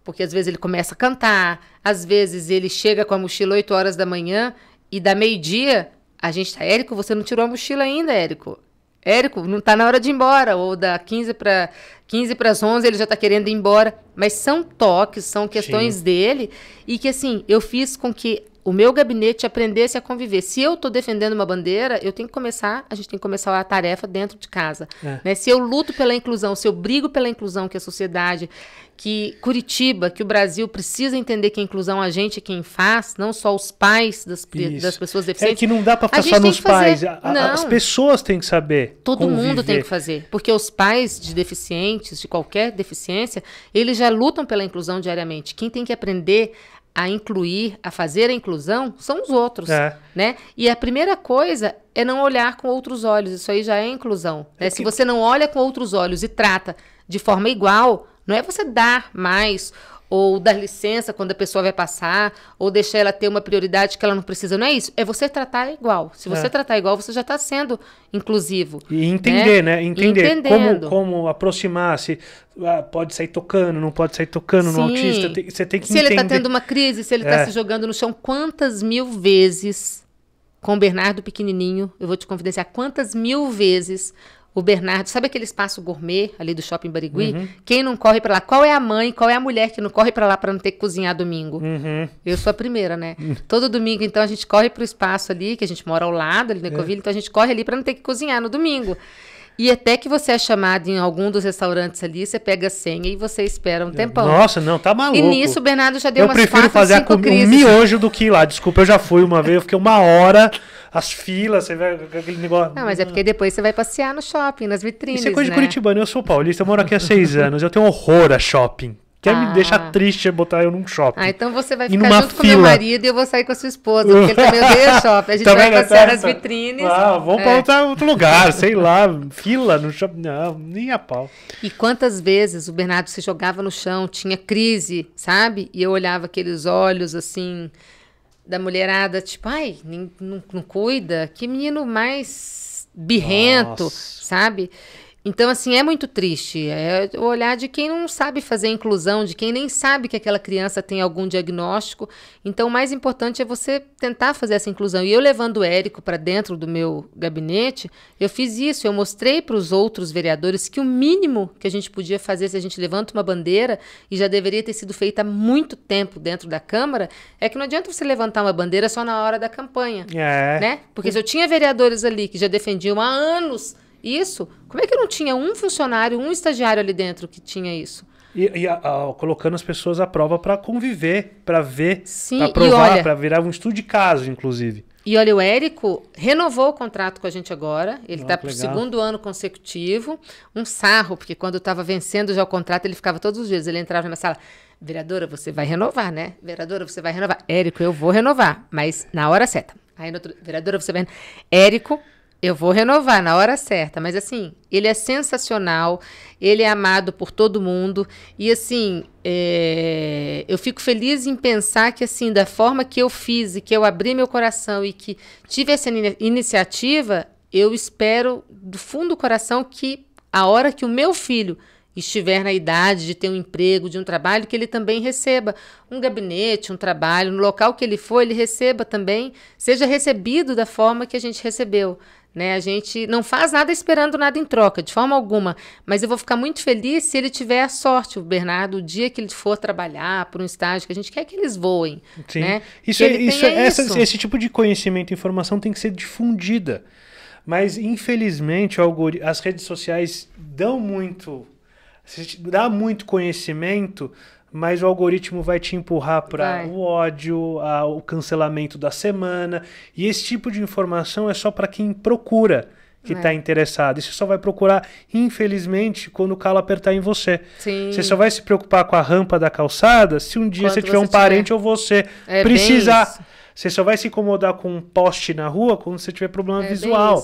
porque às vezes ele começa a cantar, às vezes ele chega com a mochila 8 horas da manhã e da meio-dia a gente tá, Érico, você não tirou a mochila ainda, Érico. Érico, não tá na hora de ir embora, ou da 15 para 15 para as 11 ele já tá querendo ir embora, mas são toques, são questões Sim. dele e que assim, eu fiz com que o meu gabinete aprendesse a conviver. Se eu estou defendendo uma bandeira, eu tenho que começar, a gente tem que começar a tarefa dentro de casa. É. Né? Se eu luto pela inclusão, se eu brigo pela inclusão que a sociedade, que Curitiba, que o Brasil precisa entender que a inclusão a gente é quem faz, não só os pais das, das pessoas é deficientes. É que não dá para passar nos pais, a, as pessoas têm que saber. Todo conviver. mundo tem que fazer, porque os pais de deficientes, de qualquer deficiência, eles já lutam pela inclusão diariamente. Quem tem que aprender a incluir, a fazer a inclusão, são os outros, é. né? E a primeira coisa é não olhar com outros olhos, isso aí já é inclusão. É né? É que... Se você não olha com outros olhos e trata de forma igual, não é você dar mais ou dar licença quando a pessoa vai passar, ou deixar ela ter uma prioridade que ela não precisa. Não é isso. É você tratar igual. Se você é. tratar igual, você já está sendo inclusivo. E entender, né? né? Entender como, como aproximar, se ah, pode sair tocando, não pode sair tocando Sim. no autista. Tem, você tem que se tá entender. Se ele está tendo uma crise, se ele está é. se jogando no chão, quantas mil vezes com o Bernardo pequenininho, eu vou te confidenciar quantas mil vezes o Bernardo, sabe aquele espaço gourmet ali do Shopping Barigui? Uhum. Quem não corre para lá? Qual é a mãe, qual é a mulher que não corre para lá para não ter que cozinhar domingo? Uhum. Eu sou a primeira, né? Uhum. Todo domingo, então, a gente corre para o espaço ali, que a gente mora ao lado, ali no é. Ecoville, é. então a gente corre ali para não ter que cozinhar no domingo. E até que você é chamado em algum dos restaurantes ali, você pega a senha e você espera um é. tempão. Nossa, não, tá maluco. E nisso o Bernardo já deu eu prefiro quatro, fazer cinco a crises. miojo do que ir lá. Desculpa, eu já fui uma vez, eu fiquei uma hora, as filas, você vê aquele negócio. Não, mas é porque depois você vai passear no shopping, nas vitrines. Isso é coisa né? de Curitibano, eu sou paulista, eu moro aqui há seis anos, eu tenho horror a shopping. Quer ah. me deixar ah. triste é botar eu num shopping. Ah, então você vai ficar junto fila. com meu marido e eu vou sair com a sua esposa, porque ele também tá odeia shopping. A gente também tá vai passear tá nas vitrines. Ah, vamos é. para outro lugar, sei lá, fila no shopping. Não, nem a pau. E quantas vezes o Bernardo se jogava no chão, tinha crise, sabe? E eu olhava aqueles olhos assim da mulherada, tipo, ai, não, não cuida, que menino mais birrento, Nossa. sabe? Então, assim, é muito triste. É o olhar de quem não sabe fazer inclusão, de quem nem sabe que aquela criança tem algum diagnóstico. Então, o mais importante é você tentar fazer essa inclusão. E eu, levando o Érico para dentro do meu gabinete, eu fiz isso. Eu mostrei para os outros vereadores que o mínimo que a gente podia fazer se a gente levanta uma bandeira, e já deveria ter sido feita há muito tempo dentro da Câmara, é que não adianta você levantar uma bandeira só na hora da campanha. É. Né? Porque se eu tinha vereadores ali que já defendiam há anos isso, como é que não tinha um funcionário, um estagiário ali dentro que tinha isso? E, e a, a, colocando as pessoas à prova para conviver, para ver, para provar, para virar um estudo de caso, inclusive. E olha, o Érico renovou o contrato com a gente agora. Ele está para o segundo ano consecutivo. Um sarro, porque quando estava vencendo já o contrato, ele ficava todos os dias. Ele entrava na sala. Vereadora, você vai renovar, né? Vereadora, você vai renovar. Érico, eu vou renovar, mas na hora certa. Aí, no outro, vereadora, você vai. Érico eu vou renovar na hora certa, mas assim, ele é sensacional, ele é amado por todo mundo e assim, é... eu fico feliz em pensar que assim, da forma que eu fiz e que eu abri meu coração e que tive essa in iniciativa, eu espero do fundo do coração que a hora que o meu filho estiver na idade de ter um emprego, de um trabalho, que ele também receba um gabinete, um trabalho, no local que ele for, ele receba também, seja recebido da forma que a gente recebeu. Né? A gente não faz nada esperando nada em troca, de forma alguma. Mas eu vou ficar muito feliz se ele tiver a sorte, o Bernardo, o dia que ele for trabalhar para um estágio, que a gente quer que eles voem. Sim. Né? Isso, é, isso, é, essa, isso, Esse tipo de conhecimento e informação tem que ser difundida. Mas, infelizmente, as redes sociais dão muito. Dá muito conhecimento, mas o algoritmo vai te empurrar para o ódio, a, o cancelamento da semana. E esse tipo de informação é só para quem procura que está é. interessado. E você só vai procurar, infelizmente, quando o calo apertar em você. Sim. Você só vai se preocupar com a rampa da calçada se um dia Quanto você tiver um parente tiver. ou você é, precisar. Você só vai se incomodar com um poste na rua quando você tiver problema é visual.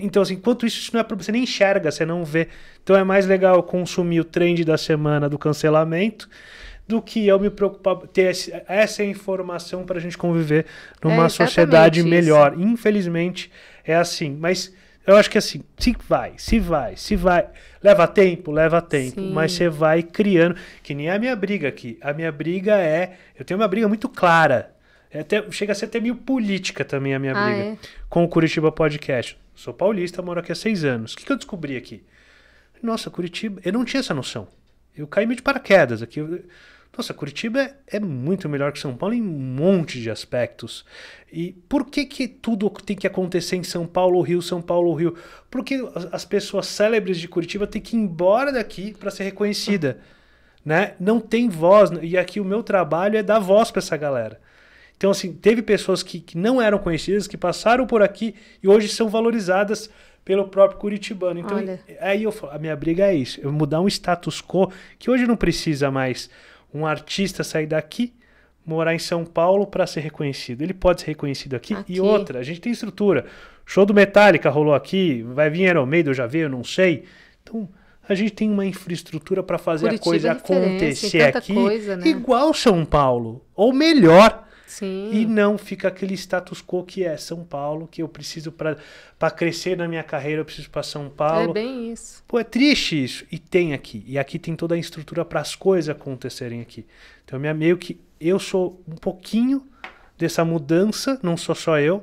Então, assim, enquanto isso, isso não é problema. Você nem enxerga, você não vê. Então é mais legal consumir o trend da semana do cancelamento do que eu me preocupar ter essa informação para a gente conviver numa é sociedade melhor. Isso. Infelizmente é assim, mas eu acho que assim, se vai, se vai, se vai, leva tempo, leva tempo, Sim. mas você vai criando, que nem a minha briga aqui. A minha briga é, eu tenho uma briga muito clara é até, chega a ser até meio política também a minha ah, briga é? com o Curitiba Podcast. Sou paulista, moro aqui há seis anos. O que, que eu descobri aqui? Nossa, Curitiba. Eu não tinha essa noção. Eu caí meio de paraquedas aqui. Nossa, Curitiba é, é muito melhor que São Paulo em um monte de aspectos. E por que, que tudo tem que acontecer em São Paulo, Rio, São Paulo, Rio? Por que as pessoas célebres de Curitiba têm que ir embora daqui para ser reconhecida? Né? Não tem voz. E aqui o meu trabalho é dar voz para essa galera. Então, assim, teve pessoas que, que não eram conhecidas, que passaram por aqui e hoje são valorizadas pelo próprio curitibano. Então, Olha. aí eu a minha briga é isso, eu mudar um status quo que hoje não precisa mais um artista sair daqui, morar em São Paulo para ser reconhecido. Ele pode ser reconhecido aqui. aqui. E outra, a gente tem estrutura. Show do Metallica rolou aqui, vai vir Iron Maiden, eu já vi, eu não sei. Então, a gente tem uma infraestrutura para fazer Curitiba a é coisa acontecer aqui, coisa, né? igual São Paulo, ou melhor. Sim. E não fica aquele status quo que é São Paulo, que eu preciso para crescer na minha carreira, eu preciso para São Paulo. É bem isso. Pô, é triste isso. E tem aqui. E aqui tem toda a estrutura para as coisas acontecerem aqui. Então, minha meio que eu sou um pouquinho dessa mudança, não sou só eu,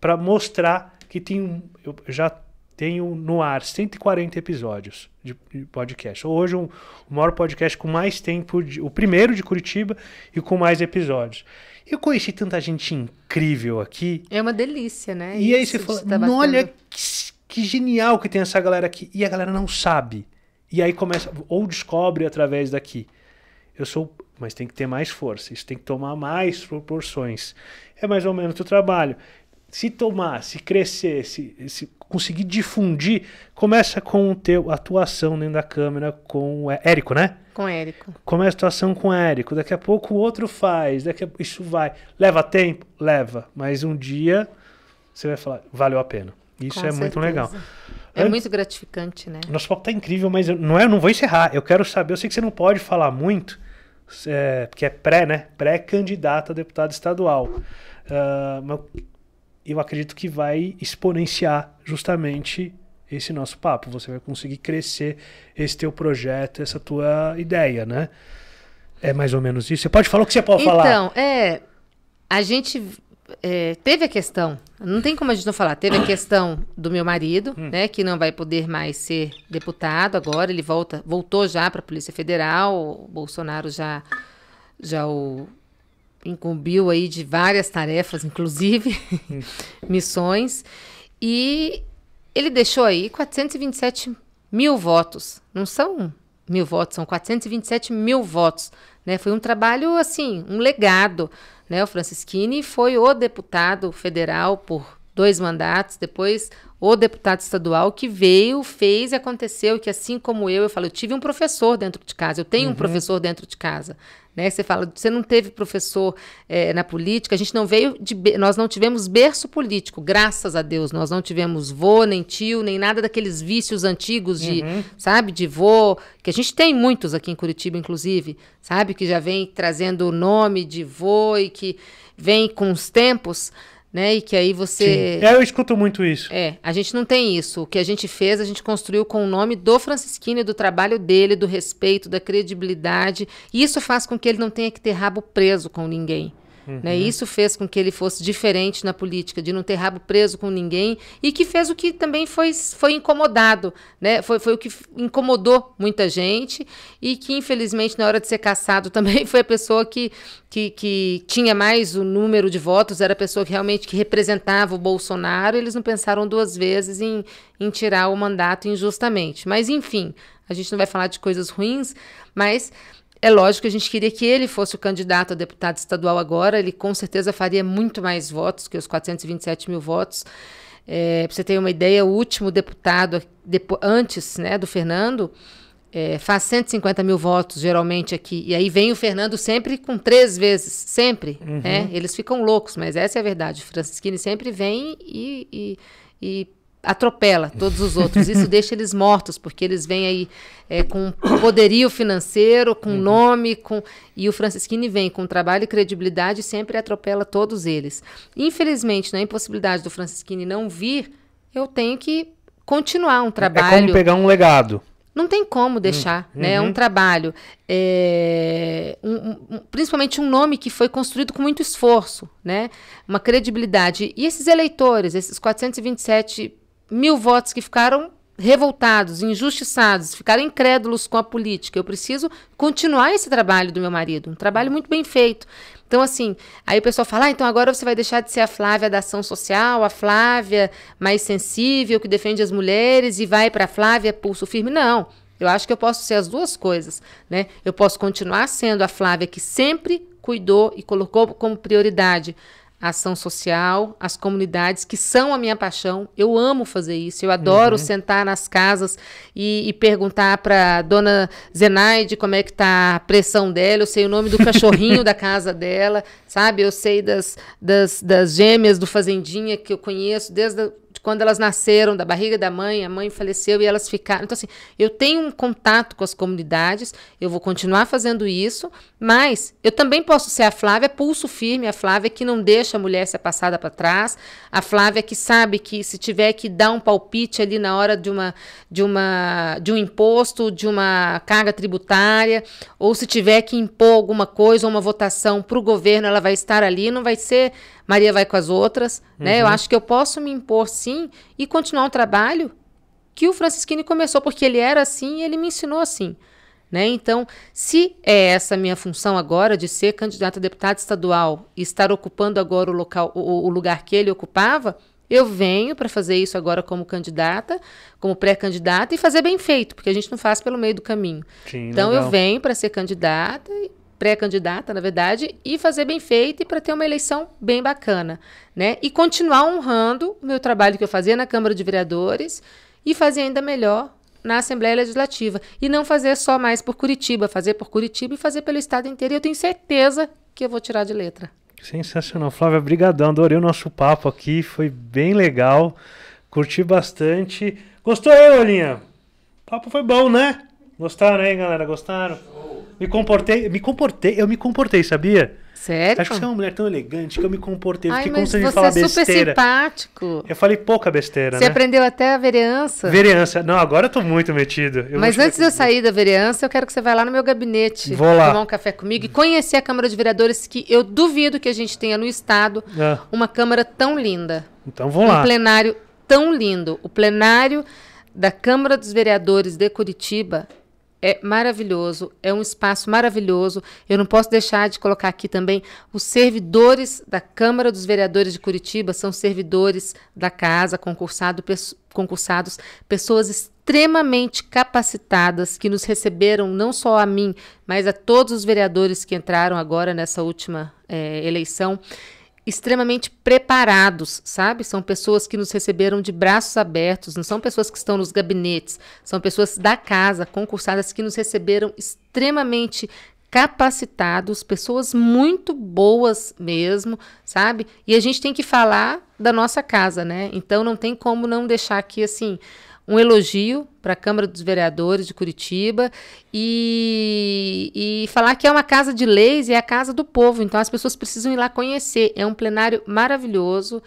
para mostrar que tem eu já tenho no ar 140 episódios de, podcast. Hoje, um, o maior podcast com mais tempo, de, o primeiro de Curitiba e com mais episódios. Eu conheci tanta gente incrível aqui. É uma delícia, né? E aí você fala, tá olha que, que genial que tem essa galera aqui. E a galera não sabe. E aí começa, ou descobre através daqui. Eu sou, mas tem que ter mais força, isso tem que tomar mais proporções. É mais ou menos o trabalho. Se tomar, se crescer, se, se conseguir difundir, começa com o teu atuação dentro da câmera com o Érico, né? Com Érico. É a situação com Érico. Daqui a pouco o outro faz. Daqui a... Isso vai. Leva tempo? Leva. Mas um dia você vai falar, valeu a pena. Isso com é certeza. muito legal. É muito gratificante, né? Nosso papo tá incrível, mas eu... não é, não vou encerrar. Eu quero saber, eu sei que você não pode falar muito, é, porque é pré, né? Pré-candidata a deputada estadual. Uh, mas eu acredito que vai exponenciar justamente esse nosso papo. Você vai conseguir crescer esse teu projeto, essa tua ideia, né? É mais ou menos isso. Você pode falar o que você pode então, falar. Então, é, a gente é, teve a questão, não tem como a gente não falar, teve a questão do meu marido, hum. né, que não vai poder mais ser deputado agora, ele volta, voltou já para a Polícia Federal, o Bolsonaro já já o incumbiu aí de várias tarefas, inclusive hum. missões, e ele deixou aí 427 mil votos. Não são mil votos, são 427 mil votos. Né? Foi um trabalho, assim, um legado. Né? O Francisquini foi o deputado federal por dois mandatos, depois o deputado estadual que veio, fez e aconteceu, que assim como eu, eu falo, eu tive um professor dentro de casa, eu tenho uhum. um professor dentro de casa, né? Você fala, você não teve professor é, na política, a gente não veio de. Nós não tivemos berço político, graças a Deus. Nós não tivemos vô, nem tio, nem nada daqueles vícios antigos de, uhum. sabe, de vô, que a gente tem muitos aqui em Curitiba, inclusive, sabe, que já vem trazendo o nome de vô e que vem com os tempos né? E que aí você. Sim. É, eu escuto muito isso. É, a gente não tem isso. O que a gente fez, a gente construiu com o nome do Francisquini, do trabalho dele, do respeito, da credibilidade. E isso faz com que ele não tenha que ter rabo preso com ninguém. Uhum. Né? Isso fez com que ele fosse diferente na política, de não ter rabo preso com ninguém, e que fez o que também foi, foi incomodado, né? foi, foi o que incomodou muita gente, e que infelizmente na hora de ser caçado também foi a pessoa que, que, que tinha mais o número de votos, era a pessoa que realmente que representava o Bolsonaro, eles não pensaram duas vezes em, em tirar o mandato injustamente. Mas enfim, a gente não vai falar de coisas ruins, mas é lógico que a gente queria que ele fosse o candidato a deputado estadual agora, ele com certeza faria muito mais votos que os 427 mil votos. É, para você ter uma ideia, o último deputado, depo, antes né, do Fernando, é, faz 150 mil votos, geralmente, aqui. E aí vem o Fernando sempre com três vezes, sempre. Uhum. Né? Eles ficam loucos, mas essa é a verdade. O Francisquini sempre vem e, e, e atropela todos os outros. Isso deixa eles mortos, porque eles vêm aí é, com poderio financeiro, com uhum. nome, com e o Francisquini vem com trabalho e credibilidade e sempre atropela todos eles. Infelizmente, na é impossibilidade do Francisquini não vir, eu tenho que continuar um trabalho. É, é como pegar um legado. Não tem como deixar, hum, né, uhum. né? É um trabalho, é, um, um, principalmente um nome que foi construído com muito esforço, né? Uma credibilidade. E esses eleitores, esses 427 mil votos que ficaram revoltados, injustiçados, ficaram incrédulos com a política. Eu preciso continuar esse trabalho do meu marido, um trabalho muito bem feito. Então, assim, aí o pessoal fala: ah, então agora você vai deixar de ser a Flávia da ação social, a Flávia mais sensível, que defende as mulheres, e vai para a Flávia pulso firme. Não. Eu acho que eu posso ser as duas coisas, né? Eu posso continuar sendo a Flávia que sempre cuidou e colocou como prioridade ação social, as comunidades, que são a minha paixão. Eu amo fazer isso. Eu adoro uhum. sentar nas casas e, e perguntar para dona Zenaide como é que tá a pressão dela. Eu sei o nome do cachorrinho da casa dela, sabe? Eu sei das, das, das gêmeas do Fazendinha que eu conheço desde a quando elas nasceram da barriga da mãe, a mãe faleceu e elas ficaram. Então, assim, eu tenho um contato com as comunidades, eu vou continuar fazendo isso, mas eu também posso ser a Flávia, pulso firme, a Flávia que não deixa a mulher ser passada para trás, a Flávia que sabe que se tiver que dar um palpite ali na hora de uma de uma de um imposto, de uma carga tributária, ou se tiver que impor alguma coisa, uma votação para o governo, ela vai estar ali, não vai ser Maria vai com as outras, uhum. né? Eu uhum. acho que eu posso me impor sim e continuar o trabalho que o Francisquini começou, porque ele era assim e ele me ensinou assim. Né? Então, se é essa minha função agora de ser candidata a deputada estadual e estar ocupando agora o, local, o, o lugar que ele ocupava, eu venho para fazer isso agora como candidata, como pré-candidata e fazer bem feito, porque a gente não faz pelo meio do caminho. Sim, então legal. eu venho para ser candidata pré-candidata, na verdade, e fazer bem feito e para ter uma eleição bem bacana, né? E continuar honrando o meu trabalho que eu fazia na Câmara de Vereadores e fazer ainda melhor na Assembleia Legislativa e não fazer só mais por Curitiba, fazer por Curitiba e fazer pelo estado inteiro. E eu tenho certeza que eu vou tirar de letra. Sensacional, Flávia, brigadão, adorei o nosso papo aqui, foi bem legal, curti bastante. Gostou aí, Olinha? O papo foi bom, né? Gostaram aí, galera? Gostaram? Me comportei, me comportei, eu me comportei, sabia? Sério? Acho que você é uma mulher tão elegante que eu me comportei. Ai, mas você falar é super besteira. simpático. Eu falei pouca besteira, Você né? aprendeu até a vereança. Vereança. Não, agora eu tô muito metido. Eu mas antes de eu sair da vereança, eu quero que você vá lá no meu gabinete. Vou lá. Tomar um café comigo e conhecer a Câmara de Vereadores, que eu duvido que a gente tenha no Estado ah. uma Câmara tão linda. Então vamos um lá. Um plenário tão lindo. O plenário da Câmara dos Vereadores de Curitiba é maravilhoso, é um espaço maravilhoso. Eu não posso deixar de colocar aqui também os servidores da Câmara dos Vereadores de Curitiba, são servidores da casa, concursado, concursados, pessoas extremamente capacitadas que nos receberam não só a mim, mas a todos os vereadores que entraram agora nessa última é, eleição extremamente preparados, sabe? São pessoas que nos receberam de braços abertos, não são pessoas que estão nos gabinetes, são pessoas da casa, concursadas que nos receberam extremamente capacitados, pessoas muito boas mesmo, sabe? E a gente tem que falar da nossa casa, né? Então não tem como não deixar aqui assim um elogio para a Câmara dos Vereadores de Curitiba e, e, falar que é uma casa de leis e é a casa do povo. Então as pessoas precisam ir lá conhecer. É um plenário maravilhoso.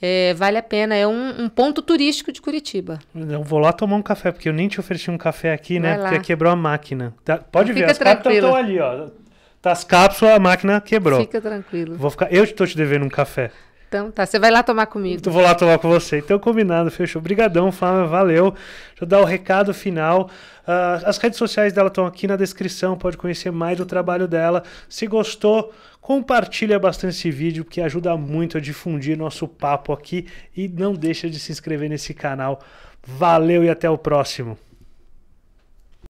É, vale a pena, é um, um, ponto turístico de Curitiba. Eu vou lá tomar um café, porque eu nem te ofereci um café aqui, né? Vai né? Lá. Porque quebrou a máquina. Tá, pode Não ver, as cápsulas estão ali, ó. Tá as cápsulas, a máquina quebrou. Fica tranquilo. Vou ficar, eu estou te devendo um café. Então tá, você vai lá tomar comigo. Eu então, vou lá tomar com você. Então combinado, fechou. Obrigadão, Flávia, valeu. Deixa eu dar o recado final. Uh, as redes sociais dela estão aqui na descrição, pode conhecer mais do trabalho dela. Se gostou, compartilha bastante esse vídeo, porque ajuda muito a difundir nosso papo aqui. E não deixa de se inscrever nesse canal. Valeu e até o próximo.